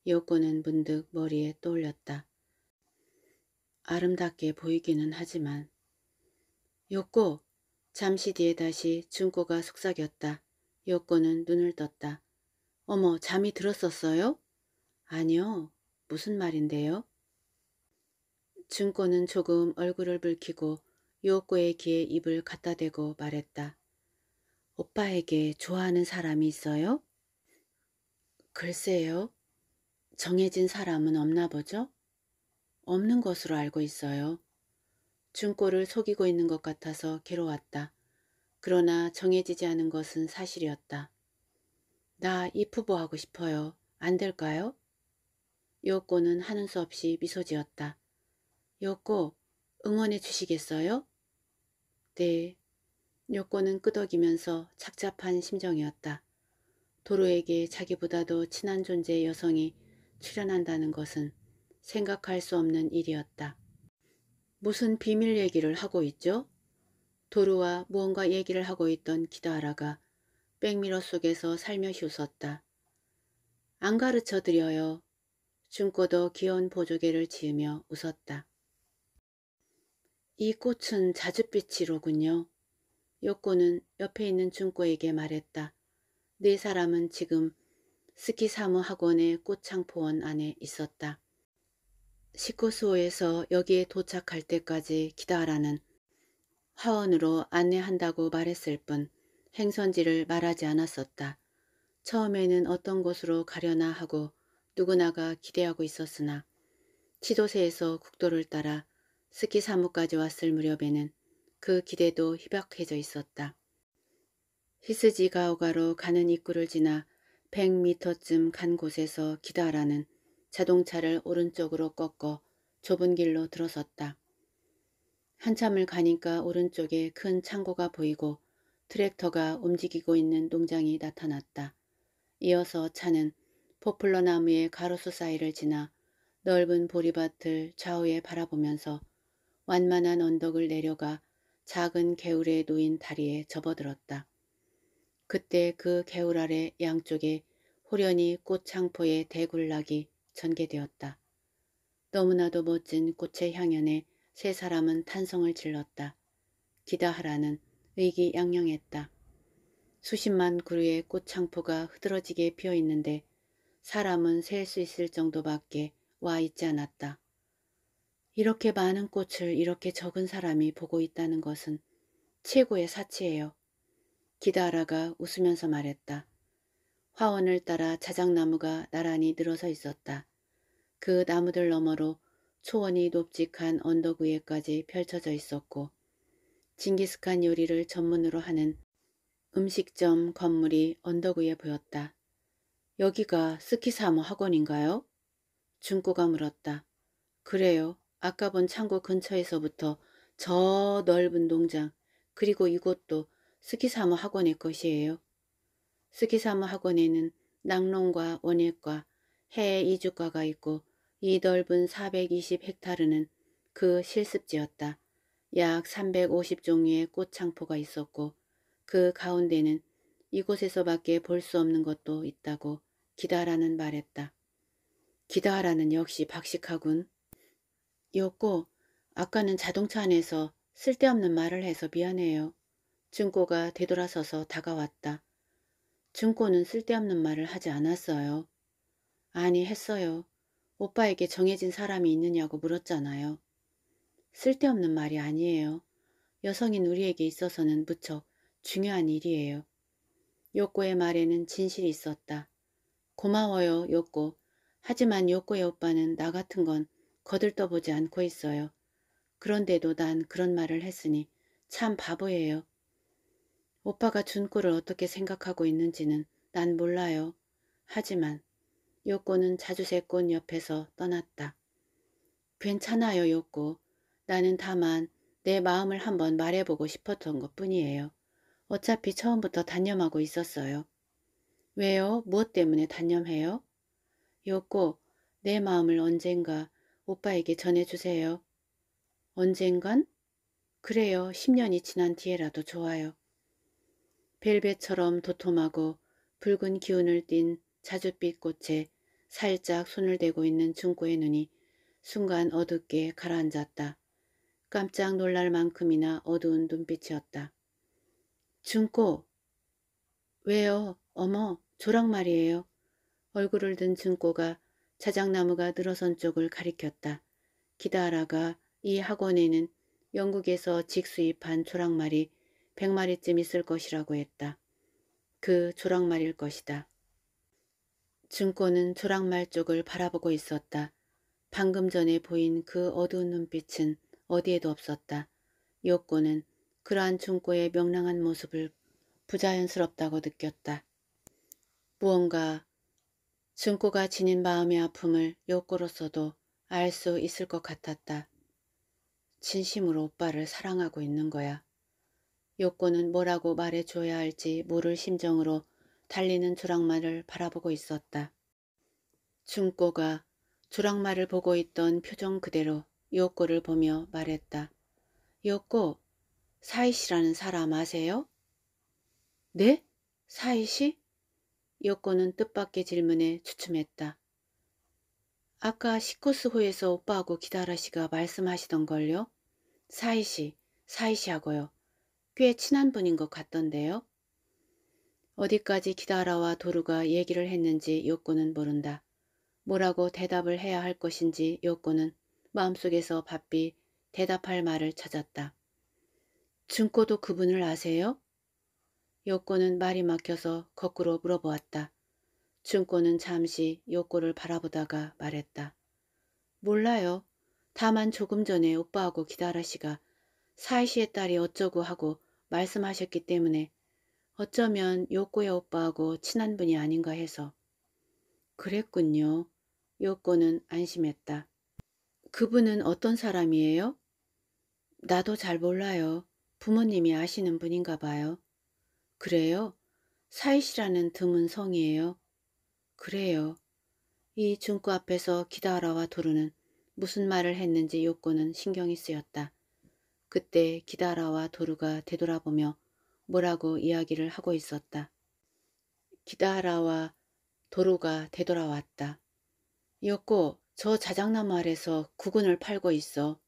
Speaker 1: 요꼬는 문득 머리에 떠올렸다. 아름답게 보이기는 하지만 요꼬 잠시 뒤에 다시 준코가 속삭였다. 여권은 눈을 떴다. 어머, 잠이 들었었어요? 아니요. 무슨 말인데요? 준코는 조금 얼굴을 붉히고 요코의 귀에 입을 갖다 대고 말했다. 오빠에게 좋아하는 사람이 있어요? 글쎄요. 정해진 사람은 없나 보죠? 없는 것으로 알고 있어요. 준꼬를 속이고 있는 것 같아서 괴로웠다. 그러나 정해지지 않은 것은 사실이었다. 나 이프보하고 싶어요. 안 될까요? 요코는 하는 수 없이 미소 지었다. 요코, 응원해 주시겠어요? 네. 요코는 끄덕이면서 착잡한 심정이었다. 도로에게 자기보다도 친한 존재의 여성이 출연한다는 것은 생각할 수 없는 일이었다. 무슨 비밀 얘기를 하고 있죠? 도루와 무언가 얘기를 하고 있던 기다라가 백미러 속에서 살며 휴섰다. 안 가르쳐 드려요. 준꼬도 귀여운 보조개를 지으며 웃었다. 이 꽃은 자줏빛이로군요. 요코는 옆에 있는 준꼬에게 말했다. 네 사람은 지금 스키사무 학원의 꽃창포원 안에 있었다. 시코스호에서 여기에 도착할 때까지 기다라는 화원으로 안내한다고 말했을 뿐 행선지를 말하지 않았었다. 처음에는 어떤 곳으로 가려나 하고 누구나가 기대하고 있었으나 시도세에서 국도를 따라 스키 사무까지 왔을 무렵에는 그 기대도 희박해져 있었다. 히스지가오가로 가는 입구를 지나 1 0 0미터쯤간 곳에서 기다라는 자동차를 오른쪽으로 꺾어 좁은 길로 들어섰다. 한참을 가니까 오른쪽에 큰 창고가 보이고 트랙터가 움직이고 있는 농장이 나타났다. 이어서 차는 포플러 나무의 가로수 사이를 지나 넓은 보리밭을 좌우에 바라보면서 완만한 언덕을 내려가 작은 개울에 놓인 다리에 접어들었다. 그때 그 개울 아래 양쪽에 호련히 꽃창포의 대굴락이 전개되었다. 너무나도 멋진 꽃의 향연에 세 사람은 탄성을 질렀다. 기다하라는 의기양양했다. 수십만 그루의 꽃창포가 흐드러지게 피어있는데 사람은 셀 수 있을 정도밖에 와 있지 않았다. 이렇게 많은 꽃을 이렇게 적은 사람이 보고 있다는 것은 최고의 사치예요. 기다하라가 웃으면서 말했다. 화원을 따라 자작나무가 나란히 늘어서 있었다. 그 나무들 너머로 초원이 높직한 언덕 위에까지 펼쳐져 있었고 징기스칸 요리를 전문으로 하는 음식점 건물이 언덕 위에 보였다. 여기가 스키사무 학원인가요? 중고가 물었다. 그래요. 아까 본 창고 근처에서부터 저 넓은 농장 그리고 이곳도 스키사무 학원의 것이에요. 스키사무 학원에는 낙농과 원액과 해외 이주과가 있고 이 넓은 420헥타르는 그 실습지였다. 약 350종류의 꽃창포가 있었고 그 가운데는 이곳에서밖에 볼 수 없는 것도 있다고 기다라는 말했다. 기다라는 역시 박식하군. 였고 아까는 자동차 안에서 쓸데없는 말을 해서 미안해요. 증고가 되돌아서서 다가왔다. 준코는 쓸데없는 말을 하지 않았어요. 아니 했어요. 오빠에게 정해진 사람이 있느냐고 물었잖아요. 쓸데없는 말이 아니에요. 여성인 우리에게 있어서는 무척 중요한 일이에요. 요코의 말에는 진실이 있었다. 고마워요, 요코. 하지만 요코의 오빠는 나 같은 건 거들떠보지 않고 있어요. 그런데도 난 그런 말을 했으니 참 바보예요. 오빠가 준꾸를 어떻게 생각하고 있는지는 난 몰라요. 하지만 요꼬는 자주새꽃 옆에서 떠났다. 괜찮아요 요꼬. 나는 다만 내 마음을 한번 말해보고 싶었던 것뿐이에요. 어차피 처음부터 단념하고 있었어요. 왜요? 무엇 때문에 단념해요? 요꼬, 내 마음을 언젠가 오빠에게 전해주세요. 언젠간? 그래요. 10년이 지난 뒤에라도 좋아요. 벨벳처럼 도톰하고 붉은 기운을 띤 자줏빛 꽃에 살짝 손을 대고 있는 중고의 눈이 순간 어둡게 가라앉았다. 깜짝 놀랄 만큼이나 어두운 눈빛이었다. 중고! 왜요? 어머, 조랑 말이에요. 얼굴을 든중고가 자작나무가 늘어선 쪽을 가리켰다. 기다라가 이 학원에는 영국에서 직수입한 조랑말이 백마리쯤 있을 것이라고 했다. 그 조랑말일 것이다. 증권은 조랑말 쪽을 바라보고 있었다. 방금 전에 보인 그 어두운 눈빛은 어디에도 없었다. 여권은 그러한 중고의 명랑한 모습을 부자연스럽다고 느꼈다. 무언가 중고가 지닌 마음의 아픔을 욕구로서도 알 수 있을 것 같았다. 진심으로 오빠를 사랑하고 있는 거야. 요코는 뭐라고 말해줘야 할지 모를 심정으로 달리는 주랑말을 바라보고 있었다. 중꼬가 주랑말을 보고 있던 표정 그대로 요코를 보며 말했다. 요코, 사이시라는 사람 아세요? 네? 사이시? 요코는 뜻밖의 질문에 주춤했다. 아까 시코스호에서 오빠하고 기다라 시가 말씀하시던 걸요? 사이시, 사이시하고요. 꽤 친한 분인 것 같던데요. 어디까지 기다라와 도루가 얘기를 했는지 요코는 모른다. 뭐라고 대답을 해야 할 것인지 요코는 마음속에서 바삐 대답할 말을 찾았다. 준코도 그분을 아세요? 요코는 말이 막혀서 거꾸로 물어보았다. 준코는 잠시 요코를 바라보다가 말했다. 몰라요. 다만 조금 전에 오빠하고 기다라 씨가 사이시의 딸이 어쩌고 하고 말씀하셨기 때문에 어쩌면 요코의 오빠하고 친한 분이 아닌가 해서 그랬군요. 요코는 안심했다. 그분은 어떤 사람이에요? 나도 잘 몰라요. 부모님이 아시는 분인가 봐요. 그래요? 사이시라는 드문 성이에요. 그래요. 이 중구 앞에서 기다라와 도루는 무슨 말을 했는지 요코는 신경이 쓰였다. 그때 기다라와 도루가 되돌아보며 뭐라고 이야기를 하고 있었다. 기다라와 도루가 되돌아왔다. 여꼬, 저 자작나 무아래서 구근을 팔고 있어.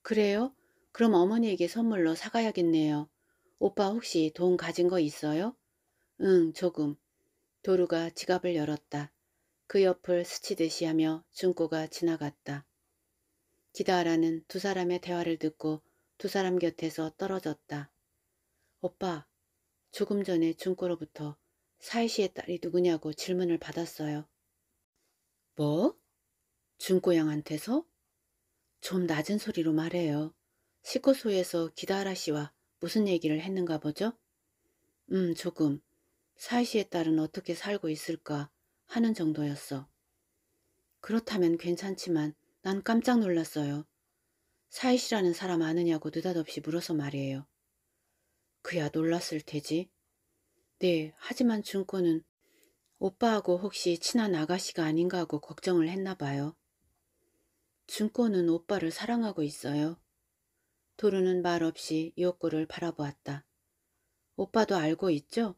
Speaker 1: 그래요? 그럼 어머니에게 선물로 사가야겠네요. 오빠 혹시 돈 가진 거 있어요? 응, 조금. 도루가 지갑을 열었다. 그 옆을 스치듯이 하며 준꼬가 지나갔다. 기다라는 두 사람의 대화를 듣고 두 사람 곁에서 떨어졌다. 오빠, 조금 전에 중고로부터사희씨의 딸이 누구냐고 질문을 받았어요. 뭐? 중고 양한테서? 좀 낮은 소리로 말해요. 시코소에서 기다라 씨와 무슨 얘기를 했는가 보죠? 음, 조금. 사희씨의 딸은 어떻게 살고 있을까 하는 정도였어. 그렇다면 괜찮지만 난 깜짝 놀랐어요. 사이시라는 사람 아느냐고 느닷없이 물어서 말이에요. 그야 놀랐을 테지. 네, 하지만 준코는 오빠하고 혹시 친한 아가씨가 아닌가 하고 걱정을 했나 봐요. 준꼬는 오빠를 사랑하고 있어요. 도루는 말없이 요코를 바라보았다. 오빠도 알고 있죠?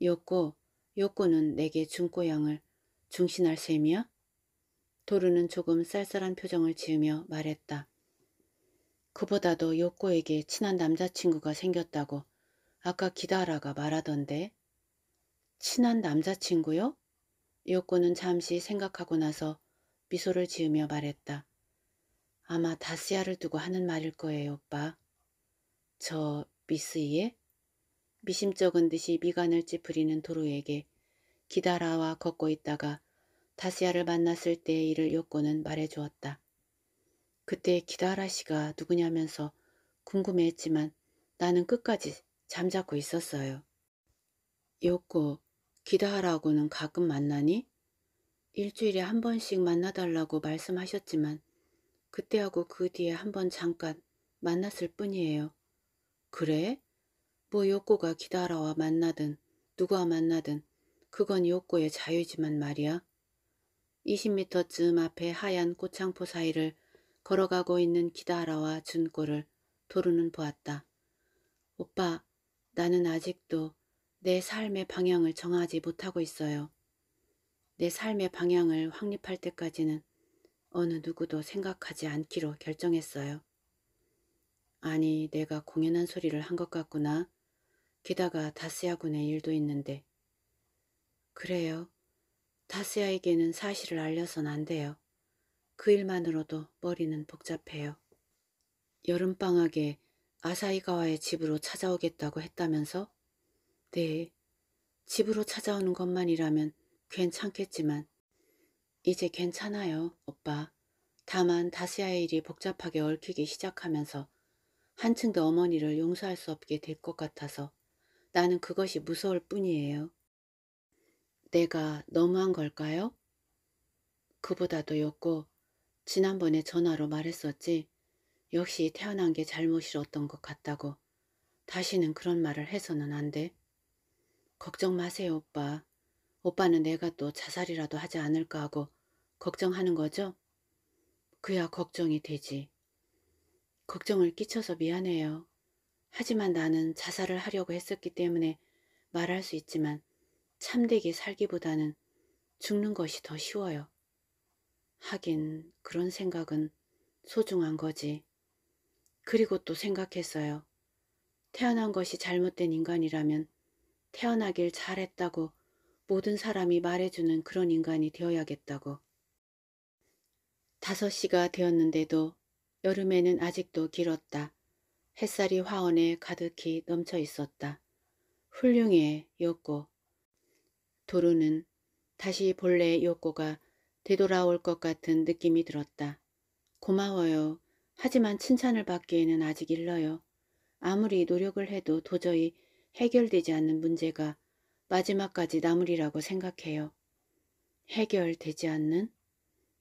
Speaker 1: 요코, 요코는 내게 준꼬 양을 중신할 셈이야? 도루는 조금 쌀쌀한 표정을 지으며 말했다. 그보다도 요코에게 친한 남자친구가 생겼다고 아까 기다라가 말하던데. 친한 남자친구요? 요코는 잠시 생각하고 나서 미소를 지으며 말했다. 아마 다스야를 두고 하는 말일 거예요, 오빠. 저 미스이에? 미심쩍은 듯이 미간을 찌푸리는 도루에게 기다라와 걷고 있다가 다시야를 만났을 때의 일을 요코는 말해주었다. 그때 기다라 씨가 누구냐면서 궁금해했지만 나는 끝까지 잠자고 있었어요. 요코, 기다하라고는 가끔 만나니? 일주일에 한 번씩 만나달라고 말씀하셨지만 그때하고 그 뒤에 한 번 잠깐 만났을 뿐이에요. 그래? 뭐 요코가 기다라와 만나든 누구와 만나든 그건 요코의 자유지만 말이야. 20미터쯤 앞에 하얀 꽃창포 사이를 걸어가고 있는 기다라와 준꼬를 도루는 보았다. 오빠, 나는 아직도 내 삶의 방향을 정하지 못하고 있어요. 내 삶의 방향을 확립할 때까지는 어느 누구도 생각하지 않기로 결정했어요. 아니, 내가 공연한 소리를 한 것 같구나. 기다가 다스야군의 일도 있는데. 그래요. 다스야에게는 사실을 알려선 안 돼요. 그 일만으로도 머리는 복잡해요. 여름방학에 아사이가와의 집으로 찾아오겠다고 했다면서? 네. 집으로 찾아오는 것만이라면 괜찮겠지만 이제 괜찮아요, 오빠. 다만 다스야의 일이 복잡하게 얽히기 시작하면서 한층 더 어머니를 용서할 수 없게 될 것 같아서 나는 그것이 무서울 뿐이에요. 내가 너무한 걸까요? 그보다도였고 지난번에 전화로 말했었지 역시 태어난 게 잘못이었던 것 같다고 다시는 그런 말을 해서는 안 돼. 걱정 마세요 오빠. 오빠는 내가 또 자살이라도 하지 않을까 하고 걱정하는 거죠? 그야 걱정이 되지. 걱정을 끼쳐서 미안해요. 하지만 나는 자살을 하려고 했었기 때문에 말할 수 있지만 참되게 살기보다는 죽는 것이 더 쉬워요. 하긴 그런 생각은 소중한 거지. 그리고 또 생각했어요. 태어난 것이 잘못된 인간이라면 태어나길 잘했다고 모든 사람이 말해주는 그런 인간이 되어야겠다고. 다섯 시가 되었는데도 여름에는 아직도 길었다. 햇살이 화원에 가득히 넘쳐 있었다. 훌륭해, 였고 도루는 다시 본래의 요코가 되돌아올 것 같은 느낌이 들었다. 고마워요. 하지만 칭찬을 받기에는 아직 일러요. 아무리 노력을 해도 도저히 해결되지 않는 문제가 마지막까지 남으리라고 생각해요. 해결되지 않는?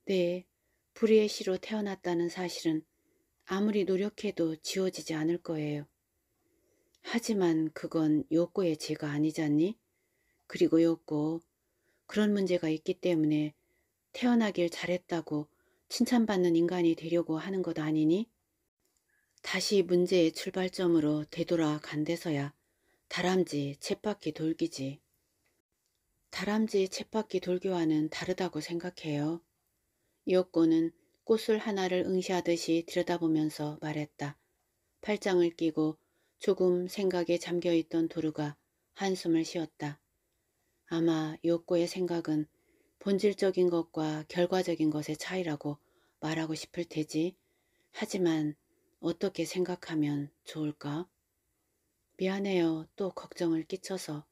Speaker 1: 네, 불의의 시로 태어났다는 사실은 아무리 노력해도 지워지지 않을 거예요. 하지만 그건 요코의 죄가 아니잖니? 그리고였고 그런 문제가 있기 때문에 태어나길 잘했다고 칭찬받는 인간이 되려고 하는 것 아니니? 다시 문제의 출발점으로 되돌아 간대서야 다람쥐 챗바퀴 돌기지. 다람쥐 챗바퀴 돌기와는 다르다고 생각해요. 이어꼬는 꽃술 하나를 응시하듯이 들여다보면서 말했다. 팔짱을 끼고 조금 생각에 잠겨있던 도루가 한숨을 쉬었다. 아마 욕구의 생각은 본질적인 것과 결과적인 것의 차이라고 말하고 싶을 테지. 하지만 어떻게 생각하면 좋을까? 미안해요. 또 걱정을 끼쳐서.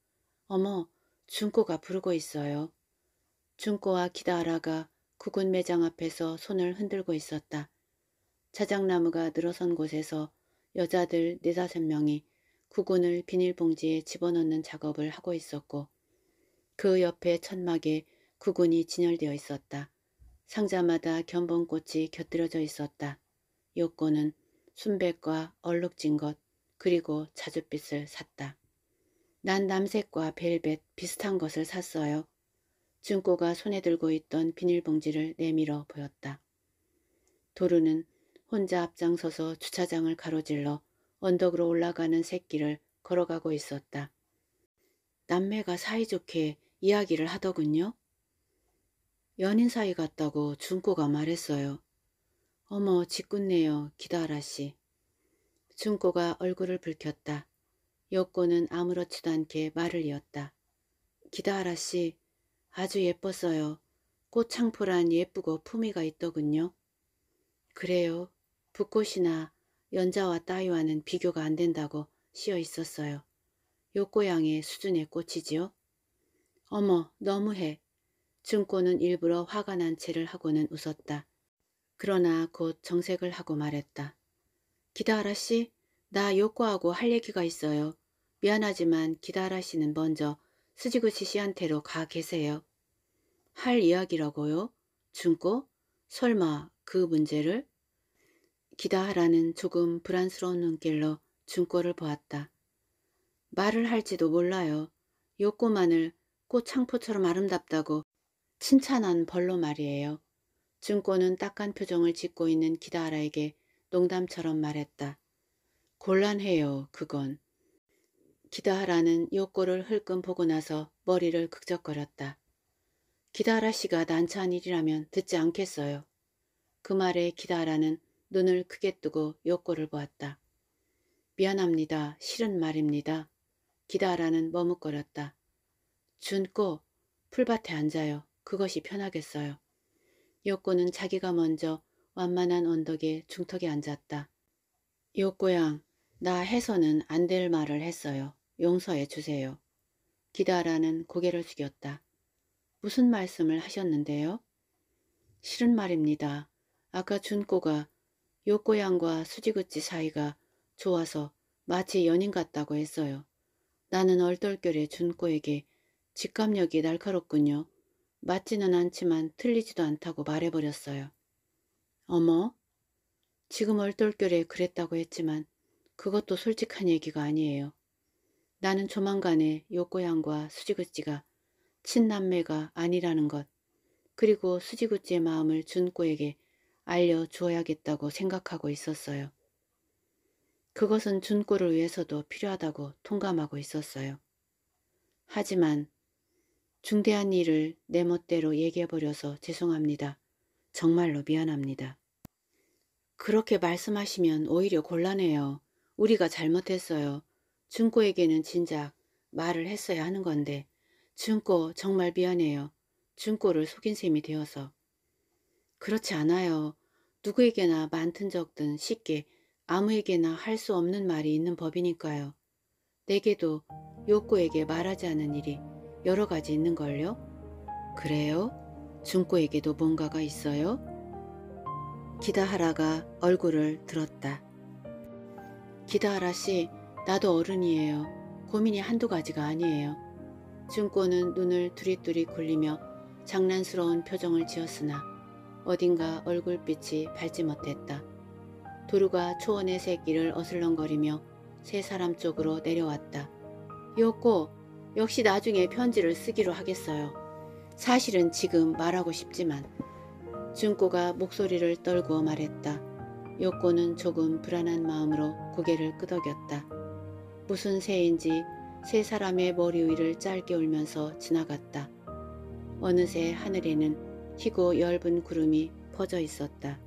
Speaker 1: 어머, 준코가 부르고 있어요. 준코와 기다라가 구군 매장 앞에서 손을 흔들고 있었다. 차장나무가 늘어선 곳에서 여자들 네다섯 명이 구군을 비닐봉지에 집어넣는 작업을 하고 있었고 그 옆에 천막에 구근이 진열되어 있었다. 상자마다 견본꽃이 곁들여져 있었다. 요코는 순백과 얼룩진 것 그리고 자줏빛을 샀다. 난 남색과 벨벳 비슷한 것을 샀어요. 증꼬가 손에 들고 있던 비닐봉지를 내밀어 보였다. 도루는 혼자 앞장서서 주차장을 가로질러 언덕으로 올라가는 새끼를 걸어가고 있었다. 남매가 사이좋게 이야기를 하더군요. 연인 사이 같다고 준꼬가 말했어요. 어머 짓궂네요 기다라 씨. 준꼬가 얼굴을 붉혔다. 여꼬는 아무렇지도 않게 말을 이었다. 기다라 씨 아주 예뻤어요. 꽃창포란 예쁘고 품위가 있더군요. 그래요. 붓꽃이나 연자와 따위와는 비교가 안 된다고 씌어 있었어요. 요꼬양의 수준의 꽃이지요. 어머 너무해. 증권은 일부러 화가 난 채를 하고는 웃었다. 그러나 곧 정색을 하고 말했다. 기다라 씨, 나 요코하고 할 얘기가 있어요. 미안하지만 기다라 씨는 먼저 스지구치 씨한테로 가 계세요. 할 이야기라고요? 증코 설마 그 문제를? 기다하라는 조금 불안스러운 눈길로 증코를 보았다. 말을 할지도 몰라요. 요코만을 꽃 창포처럼 아름답다고 칭찬한 벌로 말이에요. 증권은 딱한 표정을 짓고 있는 기다라에게 농담처럼 말했다. 곤란해요, 그건. 기다하라는 욕구를 흘끔 보고 나서 머리를 극적거렸다. 기다하라 씨가 난처한 일이라면 듣지 않겠어요. 그 말에 기다하라는 눈을 크게 뜨고 욕구를 보았다. 미안합니다. 싫은 말입니다. 기다하라는 머뭇거렸다. 준꼬, 풀밭에 앉아요. 그것이 편하겠어요. 요꼬는 자기가 먼저 완만한 언덕에 중턱에 앉았다. 요꼬양, 나 해서는 안 될 말을 했어요. 용서해 주세요. 기다라는 고개를 숙였다. 무슨 말씀을 하셨는데요? 싫은 말입니다. 아까 준꼬가 요꼬양과 수지구찌 사이가 좋아서 마치 연인 같다고 했어요. 나는 얼떨결에 준꼬에게 직감력이 날카롭군요. 맞지는 않지만 틀리지도 않다고 말해버렸어요. 어머? 지금 얼떨결에 그랬다고 했지만 그것도 솔직한 얘기가 아니에요. 나는 조만간에 요꼬양과 수지구찌가 친남매가 아니라는 것 그리고 수지구찌의 마음을 준꼬에게 알려주어야겠다고 생각하고 있었어요. 그것은 준꼬를 위해서도 필요하다고 통감하고 있었어요. 하지만 중대한 일을 내 멋대로 얘기해버려서 죄송합니다. 정말로 미안합니다. 그렇게 말씀하시면 오히려 곤란해요. 우리가 잘못했어요. 준코에게는 진작 말을 했어야 하는 건데 준코 정말 미안해요. 준코를 속인 셈이 되어서. 그렇지 않아요. 누구에게나 많든 적든 쉽게 아무에게나 할 수 없는 말이 있는 법이니까요. 내게도 욕구에게 말하지 않은 일이 여러 가지 있는 걸요. 그래요? 준코에게도 뭔가가 있어요? 기다하라가 얼굴을 들었다. 기다하라 씨, 나도 어른이에요. 고민이 한두 가지가 아니에요. 준코는 눈을 두리두리 굴리며 장난스러운 표정을 지었으나 어딘가 얼굴빛이 밝지 못했다. 도루가 초원의 새끼를 어슬렁거리며 세 사람 쪽으로 내려왔다. 요코, 역시 나중에 편지를 쓰기로 하겠어요. 사실은 지금 말하고 싶지만 준꼬가 목소리를 떨구어 말했다. 요꼬는 조금 불안한 마음으로 고개를 끄덕였다. 무슨 새인지 세 사람의 머리 위를 짧게 울면서 지나갔다. 어느새 하늘에는 희고 엷은 구름이 퍼져 있었다.